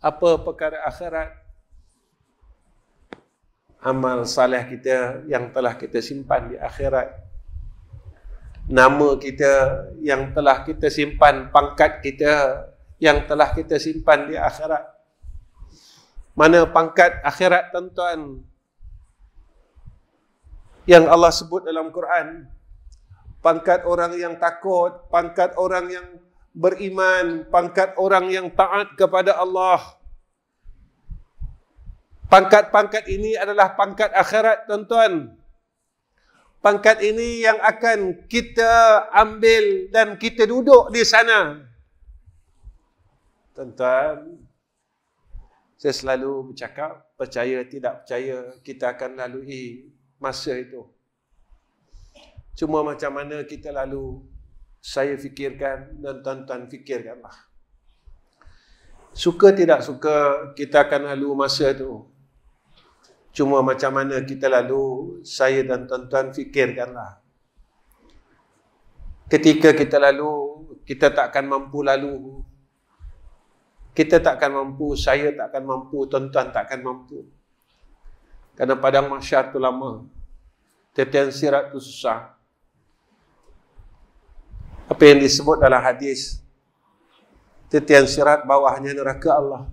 Apa perkara akhirat? Amal saleh kita yang telah kita simpan di akhirat. Nama kita yang telah kita simpan, pangkat kita yang telah kita simpan di akhirat. Mana pangkat akhirat tuan-tuan yang Allah sebut dalam Quran? Pangkat orang yang takut, pangkat orang yang beriman, pangkat orang yang taat kepada Allah. Pangkat-pangkat ini adalah pangkat akhirat tuan-tuan. Pangkat ini yang akan kita ambil dan kita duduk di sana tuan-tuan, saya selalu bercakap, percaya tidak percaya, kita akan lalui masa itu. Cuma macam mana kita lalu, saya fikirkan dan tuan-tuan fikirkanlah. Suka tidak suka, kita akan lalu masa itu. Cuma macam mana kita lalu, saya dan tuan-tuan fikirkanlah. Ketika kita lalu, kita tak akan mampu lalu kita tak akan mampu, saya tak akan mampu, tuan-tuan akan mampu. Karena padang mahsyar tu lama. Tetian sirat tu susah. Apa yang disebut dalam hadis. Tetian sirat bawahnya neraka Allah.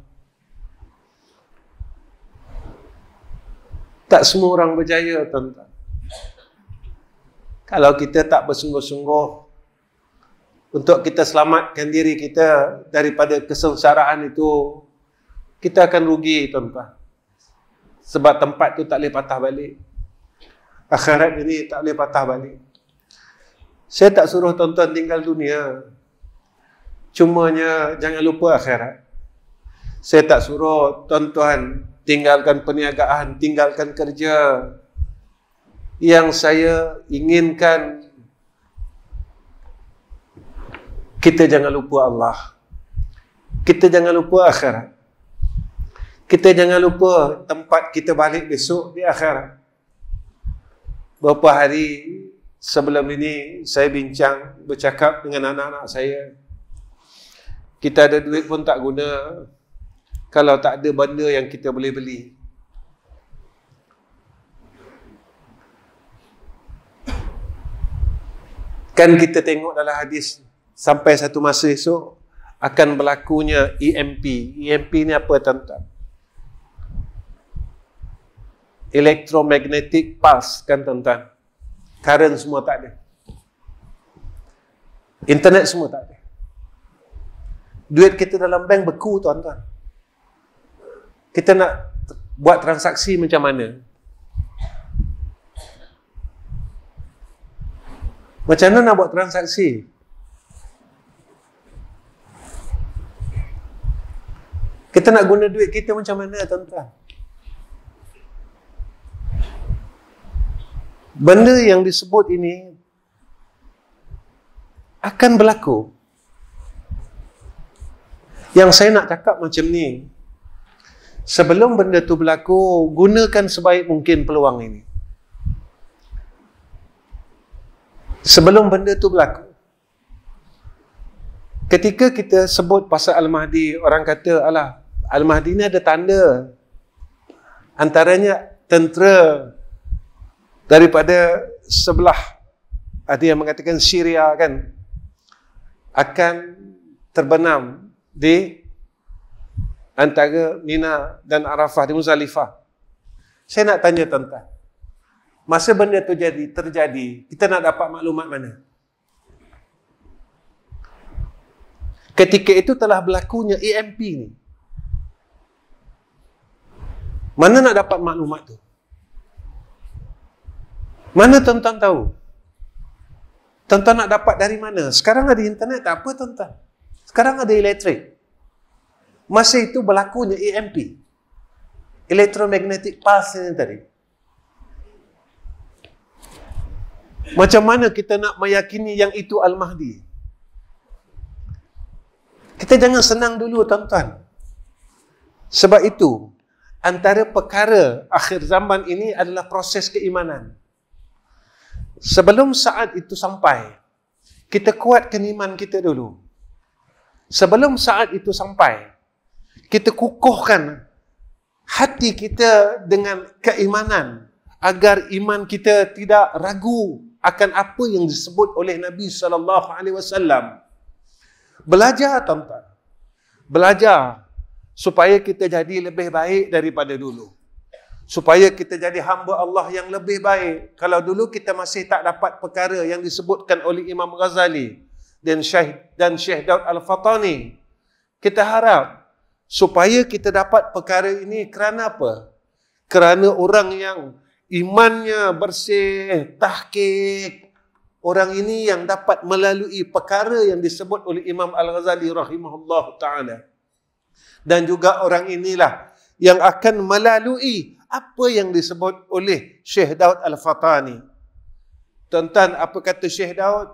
Tak semua orang berjaya, tuan-tuan. Kalau kita tak bersungguh-sungguh untuk kita selamatkan diri kita daripada kesengsaraan itu kita akan rugi tuan-tuan sebab tempat tu tak boleh patah balik akhirat ini tak boleh patah balik saya tak suruh tuan-tuan tinggal dunia cumanya jangan lupa akhirat saya tak suruh tuan-tuan tinggalkan perniagaan tinggalkan kerja yang saya inginkan Kita jangan lupa Allah. Kita jangan lupa akhirat. Kita jangan lupa tempat kita balik besok di akhirat. Beberapa hari sebelum ini saya bincang bercakap dengan anak-anak saya. Kita ada duit pun tak guna kalau tak ada benda yang kita boleh beli. Kan kita tengok dalam hadis ni sampai satu masa esok akan berlakunya EMP. EMP ni apa tuan-tuan? Electromagnetic pulse kan tuan-tuan. Current semua tak ada. Internet semua tak ada. Duit kita dalam bank beku tuan-tuan. Kita nak buat transaksi macam mana? Macam mana nak buat transaksi? Kita nak guna duit kita macam mana tuan-tuan? Benda yang disebut ini akan berlaku. Yang saya nak cakap macam ni, sebelum benda tu berlaku, gunakan sebaik mungkin peluang ini. Sebelum benda tu berlaku, ketika kita sebut pasal Al-Mahdi, orang kata, alah, Al-Mahdi ni ada tanda. Antaranya tentera daripada sebelah ada yang mengatakan Syria kan akan terbenam di antara Mina dan Arafah di Muzalifah. Saya nak tanya tentang masa benda tu jadi terjadi, kita nak dapat maklumat mana? Ketika itu telah berlakunya EMP ni. Mana nak dapat maklumat tu? Mana tuan-tuan tahu? Tuan-tuan nak dapat dari mana? Sekarang ada internet, tak apa tuan-tuan. Sekarang ada elektrik. Masa itu berlakunya EMP. Electromagnetic pulse yang tadi. Macam mana kita nak meyakini yang itu Al-Mahdi? Kita jangan senang dulu tuan-tuan. Sebab itu, antara perkara akhir zaman ini adalah proses keimanan. Sebelum saat itu sampai, kita kuatkan iman kita dulu. Sebelum saat itu sampai, kita kukuhkan hati kita dengan keimanan agar iman kita tidak ragu akan apa yang disebut oleh Nabi sallallahu alaihi wasallam. Belajar tuan-tuan. Belajar supaya kita jadi lebih baik daripada dulu. Supaya kita jadi hamba Allah yang lebih baik. Kalau dulu kita masih tak dapat perkara yang disebutkan oleh Imam Ghazali dan Syekh dan Syekh Daud Al-Fatani. Kita harap supaya kita dapat perkara ini kerana apa? Kerana orang yang imannya bersih, tahqiq. Orang ini yang dapat melalui perkara yang disebut oleh Imam Al-Ghazali rahimahullah ta'ala dan juga orang inilah yang akan melalui apa yang disebut oleh Syekh Daud Al-Fatani. tuan apa kata Syekh Daud?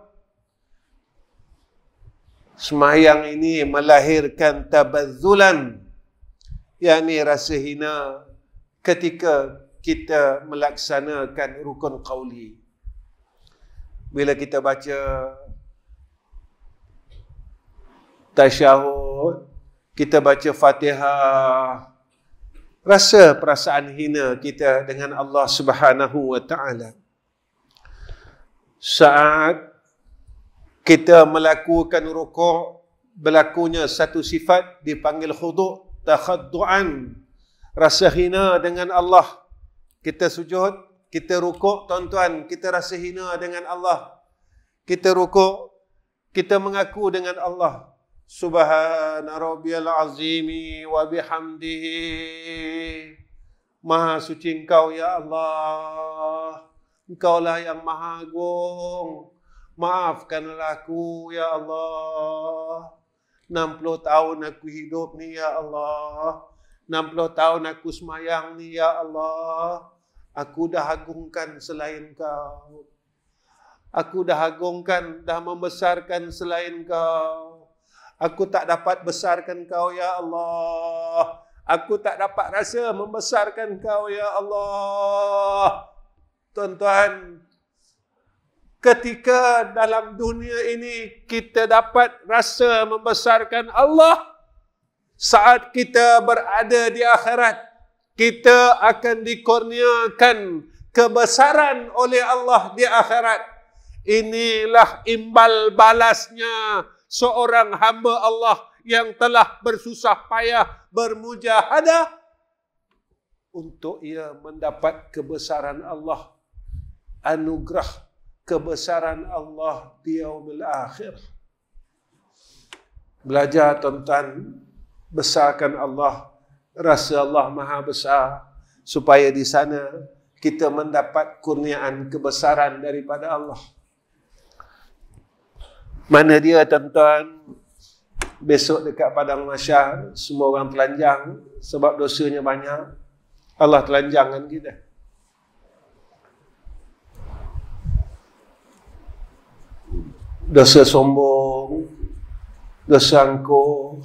Semayang ini melahirkan tabazulan, yakni rasa hina ketika kita melaksanakan rukun qawli. Bila kita baca tasyahud, kita baca Fatihah rasa perasaan hina kita dengan Allah Subhanahu wa taala saat kita melakukan rukuk berlakunya satu sifat dipanggil khudu' takhadduan rasa hina dengan Allah kita sujud kita rukuk tuan-tuan kita rasa hina dengan Allah kita rukuk kita mengaku dengan Allah Subhana سبحان ربي العظيم وبحمده Maha suci engkau ya Allah lah yang maha agung Maafkanlah aku ya Allah 60 tahun aku hidup ni ya Allah 60 tahun aku semayang ni ya Allah Aku dah agungkan selain kau Aku dah agungkan, dah membesarkan selain kau Aku tak dapat besarkan kau ya Allah. Aku tak dapat rasa membesarkan kau ya Allah. Tuan-tuan, ketika dalam dunia ini kita dapat rasa membesarkan Allah, saat kita berada di akhirat, kita akan dikurniakan kebesaran oleh Allah di akhirat. Inilah imbal balasnya seorang hamba Allah yang telah bersusah payah bermujahada untuk ia mendapat kebesaran Allah anugerah kebesaran Allah di yaumil akhir belajar tentang besarkan Allah rasa Allah maha besar supaya di sana kita mendapat kurniaan kebesaran daripada Allah. Mana dia tuan-tuan Besok dekat Padang Masyar Semua orang telanjang Sebab dosanya banyak Allah telanjangkan kita Dosa sombong Dosa angkuh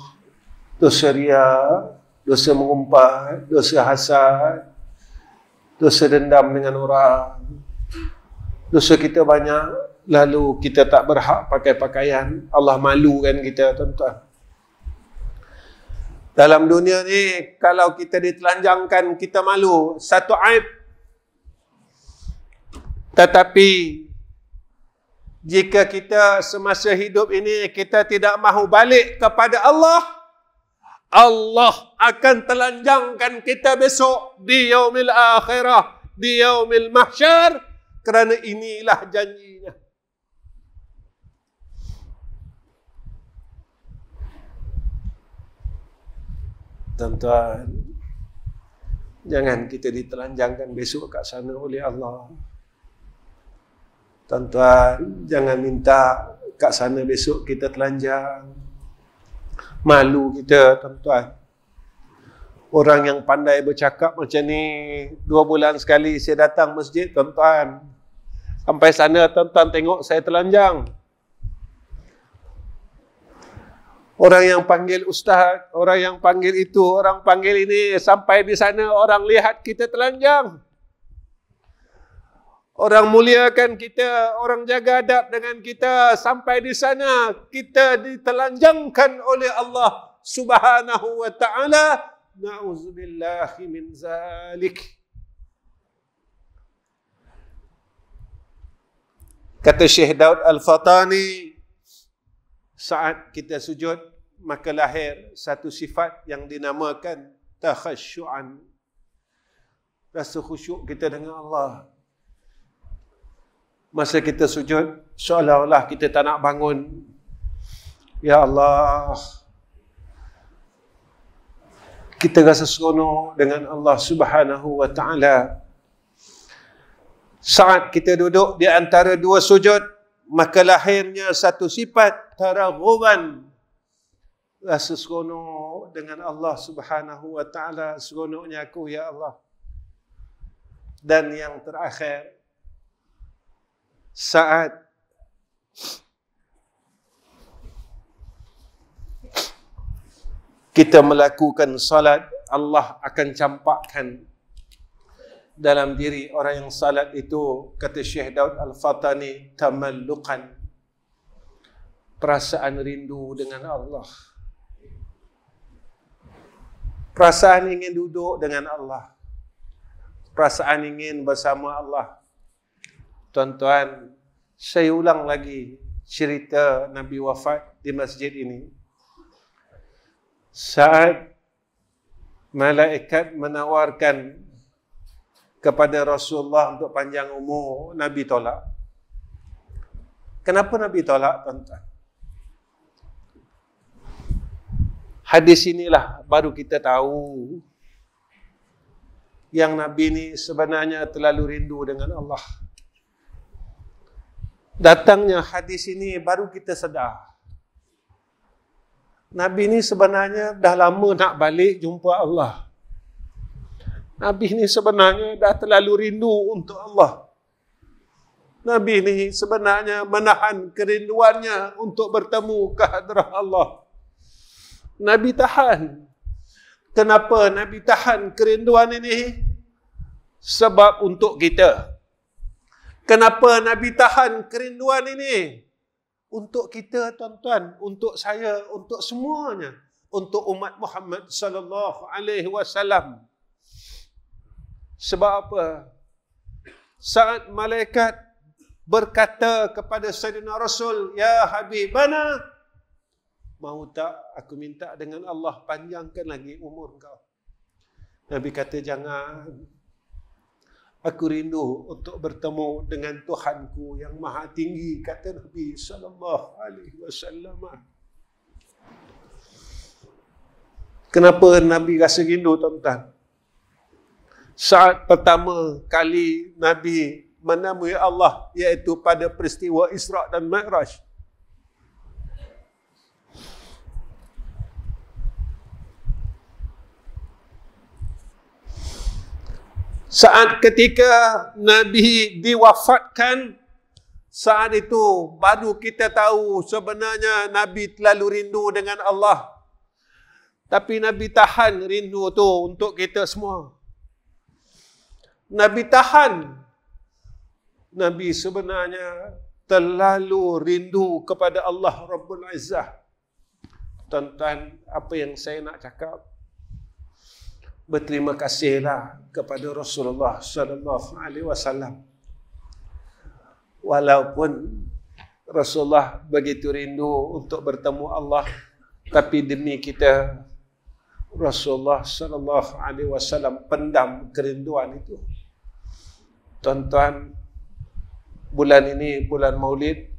Dosa ria Dosa mengumpat Dosa hasad Dosa dendam dengan orang Dosa kita banyak lalu kita tak berhak pakai pakaian Allah malu kan kita tuan-tuan dalam dunia ni kalau kita ditelanjangkan kita malu satu aib tetapi jika kita semasa hidup ini kita tidak mahu balik kepada Allah Allah akan telanjangkan kita besok di yaumil akhirah di yaumil mahsyar kerana inilah janjinya Tuan-tuan, jangan kita ditelanjangkan besok kat sana oleh Allah. Tuan-tuan, jangan minta kat sana besok kita telanjang. Malu kita, tuan-tuan. Orang yang pandai bercakap macam ni, dua bulan sekali saya datang masjid, tuan-tuan. Sampai sana, tuan-tuan tengok saya telanjang. Orang yang panggil ustaz, orang yang panggil itu, orang panggil ini sampai di sana orang lihat kita telanjang. Orang muliakan kita, orang jaga adab dengan kita sampai di sana kita ditelanjangkan oleh Allah Subhanahu wa taala. Nauzubillahi min zalik. Kata Syekh Daud Al-Fatani, saat kita sujud maka lahir satu sifat yang dinamakan takhasyuan rasa khusyuk kita dengan Allah masa kita sujud seolah-olah kita tak nak bangun ya Allah kita rasa seronok dengan Allah Subhanahu wa taala saat kita duduk di antara dua sujud maka lahirnya satu sifat taraghuban rasa seronok dengan Allah Subhanahu wa taala seronoknya aku ya Allah dan yang terakhir saat kita melakukan salat Allah akan campakkan dalam diri orang yang salat itu kata Syekh Daud Al-Fatani tamallukan perasaan rindu dengan Allah perasaan ingin duduk dengan Allah perasaan ingin bersama Allah tuan-tuan saya ulang lagi cerita Nabi wafat di masjid ini saat malaikat menawarkan kepada Rasulullah untuk panjang umur, Nabi tolak. Kenapa Nabi tolak, tuan-tuan? Hadis inilah baru kita tahu yang Nabi ini sebenarnya terlalu rindu dengan Allah. Datangnya hadis ini baru kita sedar. Nabi ini sebenarnya dah lama nak balik jumpa Allah. Nabi ni sebenarnya dah terlalu rindu untuk Allah. Nabi ni sebenarnya menahan kerinduannya untuk bertemu kehadrah Allah. Nabi tahan. Kenapa Nabi tahan kerinduan ini? Sebab untuk kita. Kenapa Nabi tahan kerinduan ini? Untuk kita tuan-tuan, untuk saya, untuk semuanya, untuk umat Muhammad sallallahu alaihi wasallam. Sebab apa? Saat malaikat berkata kepada Sayyidina Rasul, Ya Habib mana? Mau tak aku minta dengan Allah panjangkan lagi umur kau. Nabi kata, jangan. Aku rindu untuk bertemu dengan Tuhanku yang maha tinggi, kata Nabi Sallallahu Alaihi Wasallam. Kenapa Nabi rasa rindu, tuan-tuan? saat pertama kali Nabi menemui ya Allah iaitu pada peristiwa Isra' dan Mi'raj. Saat ketika Nabi diwafatkan, saat itu baru kita tahu sebenarnya Nabi terlalu rindu dengan Allah. Tapi Nabi tahan rindu tu untuk kita semua. Nabi tahan. Nabi sebenarnya terlalu rindu kepada Allah Rabbul Izzah. Tuan-tuan, apa yang saya nak cakap? Berterima kasihlah kepada Rasulullah sallallahu alaihi wasallam. Walaupun Rasulullah begitu rindu untuk bertemu Allah, tapi demi kita Rasulullah sallallahu alaihi wasallam pendam kerinduan itu tuan-tuan bulan ini bulan maulid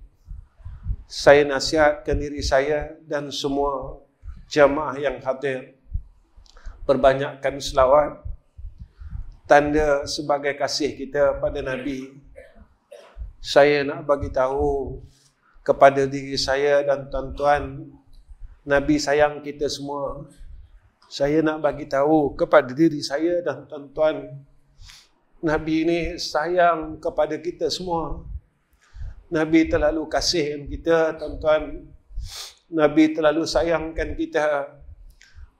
saya nasihatkan diri saya dan semua jamaah yang hadir perbanyakkan selawat tanda sebagai kasih kita pada nabi saya nak bagi tahu kepada diri saya dan tuan-tuan nabi sayang kita semua saya nak bagi tahu kepada diri saya dan tuan-tuan Nabi ini sayang kepada kita semua. Nabi terlalu kasihkan kita, tuan-tuan. Nabi terlalu sayangkan kita.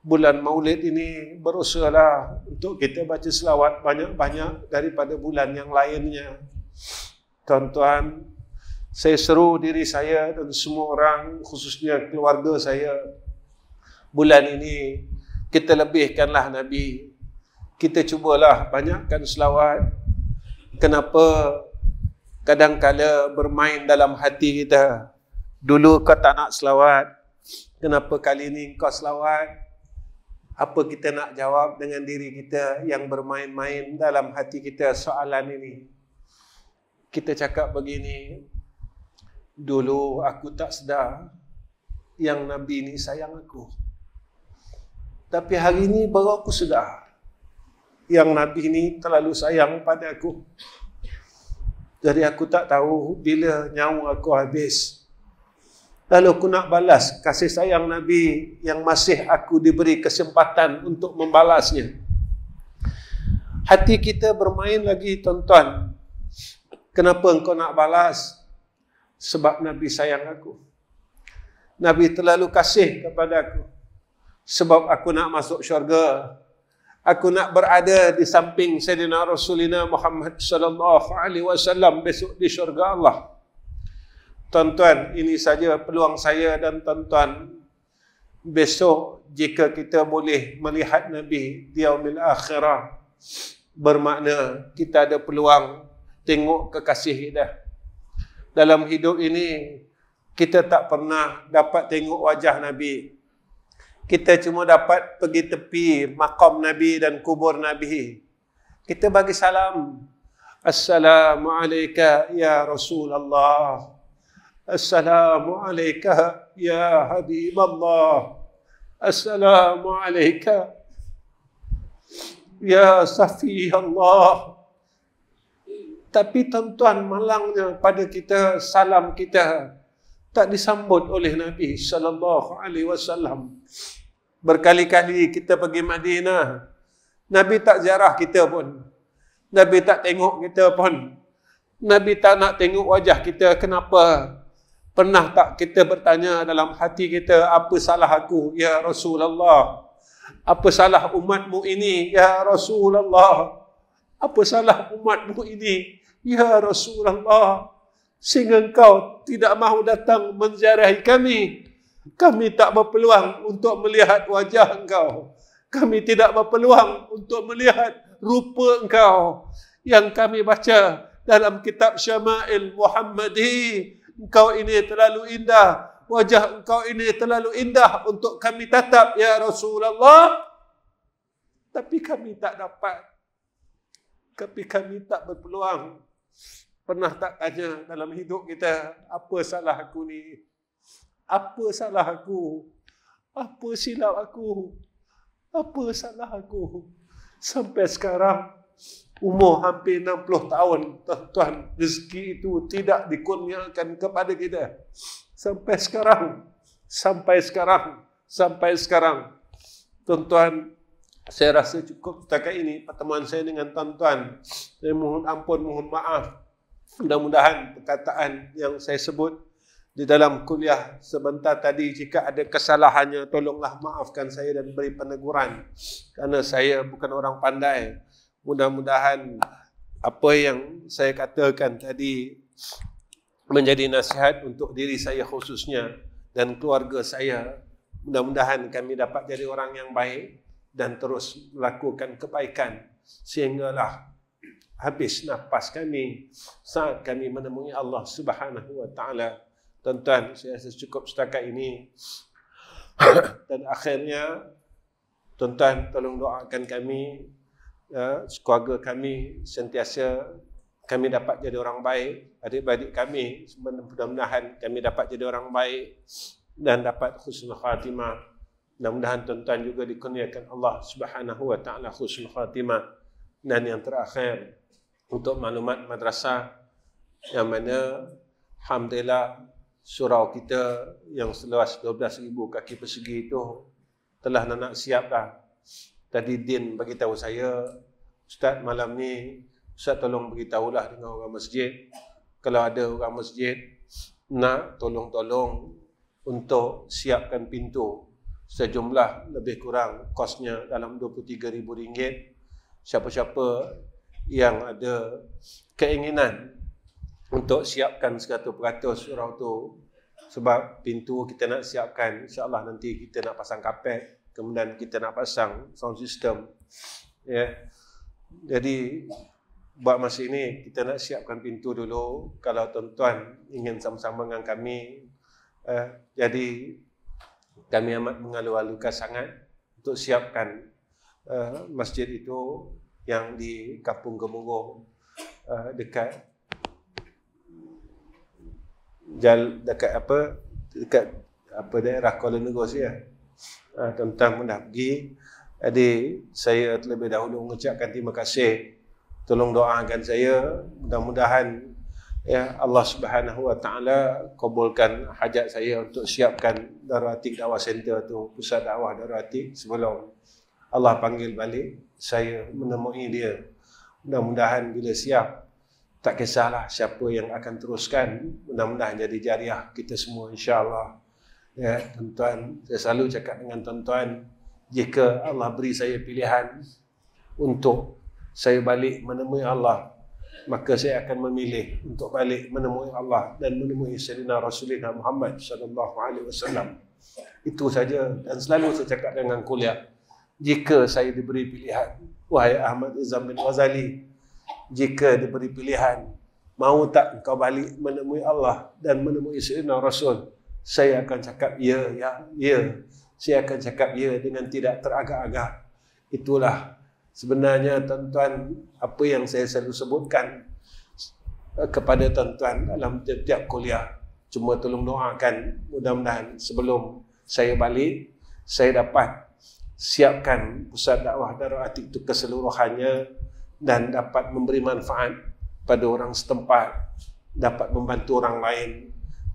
Bulan maulid ini berusaha untuk kita baca selawat banyak-banyak daripada bulan yang lainnya. Tuan-tuan, saya seru diri saya dan semua orang khususnya keluarga saya. Bulan ini kita lebihkanlah Nabi kita cubalah banyakkan selawat kenapa kadang-kala bermain dalam hati kita dulu kau tak nak selawat kenapa kali ini kau selawat apa kita nak jawab dengan diri kita yang bermain-main dalam hati kita soalan ini kita cakap begini dulu aku tak sedar yang nabi ini sayang aku tapi hari ini baru aku sedar yang Nabi ni terlalu sayang pada aku. Jadi aku tak tahu bila nyawa aku habis. Lalu aku nak balas kasih sayang Nabi yang masih aku diberi kesempatan untuk membalasnya. Hati kita bermain lagi tuan-tuan. Kenapa engkau nak balas? Sebab Nabi sayang aku. Nabi terlalu kasih kepada aku. Sebab aku nak masuk syurga aku nak berada di samping Sayyidina Rasulina Muhammad sallallahu alaihi wasallam besok di syurga Allah. Tuan-tuan, ini saja peluang saya dan tuan-tuan. Besok jika kita boleh melihat Nabi di yaumil akhirah, bermakna kita ada peluang tengok kekasih kita. Dalam hidup ini, kita tak pernah dapat tengok wajah Nabi kita cuma dapat pergi tepi makam Nabi dan kubur Nabi. Kita bagi salam. Assalamualaikum ya Rasulullah. Assalamualaikum ya Habibullah, Assalamualaikum ya Safi Allah. Tapi tuan-tuan malangnya pada kita salam kita tak disambut oleh Nabi sallallahu alaihi wasallam. Berkali-kali kita pergi Madinah. Nabi tak ziarah kita pun. Nabi tak tengok kita pun. Nabi tak nak tengok wajah kita. Kenapa? Pernah tak kita bertanya dalam hati kita, apa salah aku, Ya Rasulullah? Apa salah umatmu ini, Ya Rasulullah? Apa salah umatmu ini, Ya Rasulullah? Sehingga kau tidak mahu datang menziarahi kami. Kami tak berpeluang untuk melihat wajah engkau. Kami tidak berpeluang untuk melihat rupa engkau. Yang kami baca dalam kitab Syama'il Muhammadi. Engkau ini terlalu indah. Wajah engkau ini terlalu indah untuk kami tatap ya Rasulullah. Tapi kami tak dapat. Tapi kami tak berpeluang. Pernah tak tanya dalam hidup kita, apa salah aku ni? apa salah aku? Apa silap aku? Apa salah aku? Sampai sekarang umur hampir 60 tahun tuan rezeki itu tidak dikurniakan kepada kita. Sampai sekarang, sampai sekarang, sampai sekarang. Tuan-tuan, saya rasa cukup setakat ini pertemuan saya dengan tuan-tuan. Saya mohon ampun, mohon maaf. Mudah-mudahan perkataan yang saya sebut di dalam kuliah sebentar tadi jika ada kesalahannya tolonglah maafkan saya dan beri peneguran kerana saya bukan orang pandai mudah-mudahan apa yang saya katakan tadi menjadi nasihat untuk diri saya khususnya dan keluarga saya mudah-mudahan kami dapat jadi orang yang baik dan terus melakukan kebaikan sehinggalah habis nafas kami saat kami menemui Allah Subhanahu wa taala Tuan-tuan, saya rasa cukup setakat ini. *coughs* Dan akhirnya, tuan-tuan tolong doakan kami, ya, keluarga kami sentiasa kami dapat jadi orang baik. Adik-adik kami, mudah-mudahan kami dapat jadi orang baik dan dapat khusnul khatimah. Mudah-mudahan tuan-tuan juga dikurniakan Allah Subhanahu wa taala khusnul khatimah. Dan yang terakhir untuk maklumat madrasah yang mana alhamdulillah surau kita yang seluas 12,000 kaki persegi itu telah nak siap dah. Tadi Din tahu saya, Ustaz malam ni, Ustaz tolong beritahu lah dengan orang masjid. Kalau ada orang masjid, nak tolong-tolong untuk siapkan pintu sejumlah lebih kurang kosnya dalam RM23,000. Siapa-siapa yang ada keinginan untuk siapkan 100% surau tu sebab pintu kita nak siapkan insyaallah nanti kita nak pasang kapet kemudian kita nak pasang sound system ya yeah. jadi buat masa ini kita nak siapkan pintu dulu kalau tuan-tuan ingin sama-sama dengan kami eh, jadi kami amat mengalu-alukan sangat untuk siapkan eh, masjid itu yang di Kampung Gemuruh eh, dekat jal dekat apa dekat apa daerah Kuala Negus ya. Ha, tuan-tuan pergi. Jadi saya terlebih dahulu mengucapkan terima kasih. Tolong doakan saya mudah-mudahan ya Allah Subhanahu Wa Taala kabulkan hajat saya untuk siapkan Daratik Dakwah Center tu pusat dakwah Daratik sebelum Allah panggil balik saya menemui dia. Mudah-mudahan bila siap tak kisahlah siapa yang akan teruskan mudah-mudahan jadi jariah kita semua insyaallah ya tuan-tuan saya selalu cakap dengan tuan-tuan jika Allah beri saya pilihan untuk saya balik menemui Allah maka saya akan memilih untuk balik menemui Allah dan menemui Sayyidina Rasulina Muhammad sallallahu alaihi wasallam itu saja dan selalu saya cakap dengan kuliah jika saya diberi pilihan wahai Ahmad Izam bin Wazali jika diberi pilihan mau tak kau balik menemui Allah dan menemui Sayyidina Rasul saya akan cakap ya ya ya saya akan cakap ya dengan tidak teragak-agak itulah sebenarnya tuan-tuan apa yang saya selalu sebutkan eh, kepada tuan-tuan dalam tiap-tiap kuliah cuma tolong doakan mudah-mudahan sebelum saya balik saya dapat siapkan pusat dakwah Darul Atik itu keseluruhannya dan dapat memberi manfaat pada orang setempat dapat membantu orang lain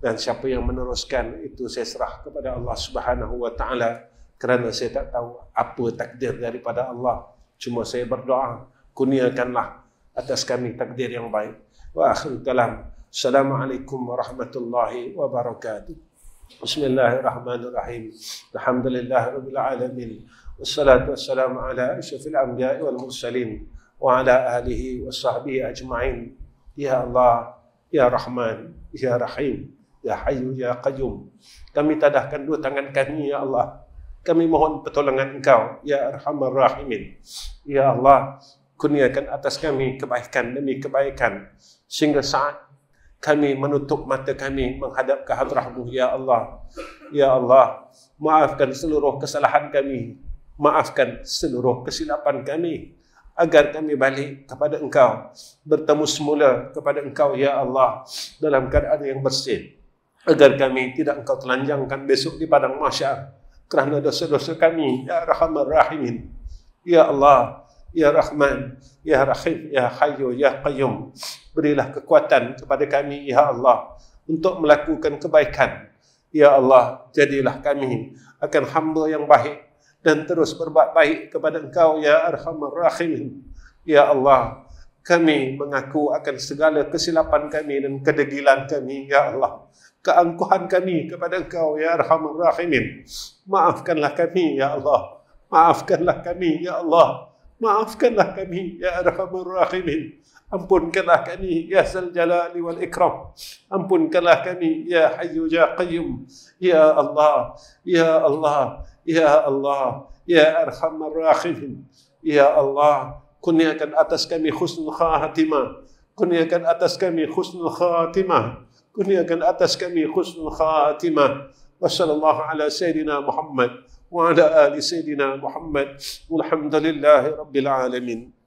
dan siapa yang meneruskan itu saya serah kepada Allah Subhanahu wa taala kerana saya tak tahu apa takdir daripada Allah cuma saya berdoa kurniakanlah atas kami takdir yang baik wa akhir kalam assalamualaikum warahmatullahi wabarakatuh Bismillahirrahmanirrahim. Alhamdulillahirabbil Assalamualaikum warahmatullahi wabarakatuh wa ala alihi wa sahbihi ajma'in. Ya Allah, Ya Rahman, Ya Rahim, Ya Hayyu, Ya Qayyum. Kami tadahkan dua tangan kami, Ya Allah. Kami mohon pertolongan engkau, Ya Arhamar Rahimin. Ya Allah, kurniakan atas kami kebaikan demi kebaikan. Sehingga saat kami menutup mata kami menghadap ke hadrahmu, Ya Allah. Ya Allah, maafkan seluruh kesalahan kami. Maafkan seluruh kesilapan kami agar kami balik kepada engkau bertemu semula kepada engkau ya Allah dalam keadaan yang bersih agar kami tidak engkau telanjangkan besok di padang mahsyar kerana dosa-dosa kami ya rahman rahimin ya Allah ya rahman ya rahim ya hayyu ya qayyum berilah kekuatan kepada kami ya Allah untuk melakukan kebaikan ya Allah jadilah kami akan hamba yang baik dan terus berbuat baik kepada engkau ya arhamar rahimin ya Allah kami mengaku akan segala kesilapan kami dan kedegilan kami ya Allah keangkuhan kami kepada engkau ya arhamar rahimin maafkanlah kami ya Allah maafkanlah kami ya Allah maafkanlah kami ya arhamar rahimin ampunkanlah kami ya zal jalali wal ikram ampunkanlah kami ya hayyu ya qayyum ya Allah ya Allah Ya Allah, Ya Arhamar Rahimin, Ya Allah, kurniakan atas kami khusnul khatimah, kurniakan atas kami khusnul khatimah, kurniakan atas kami khusnul khatimah. Wassallallahu ala sayyidina Muhammad wa ala ali sayyidina Muhammad. Alhamdulillahirabbil alamin.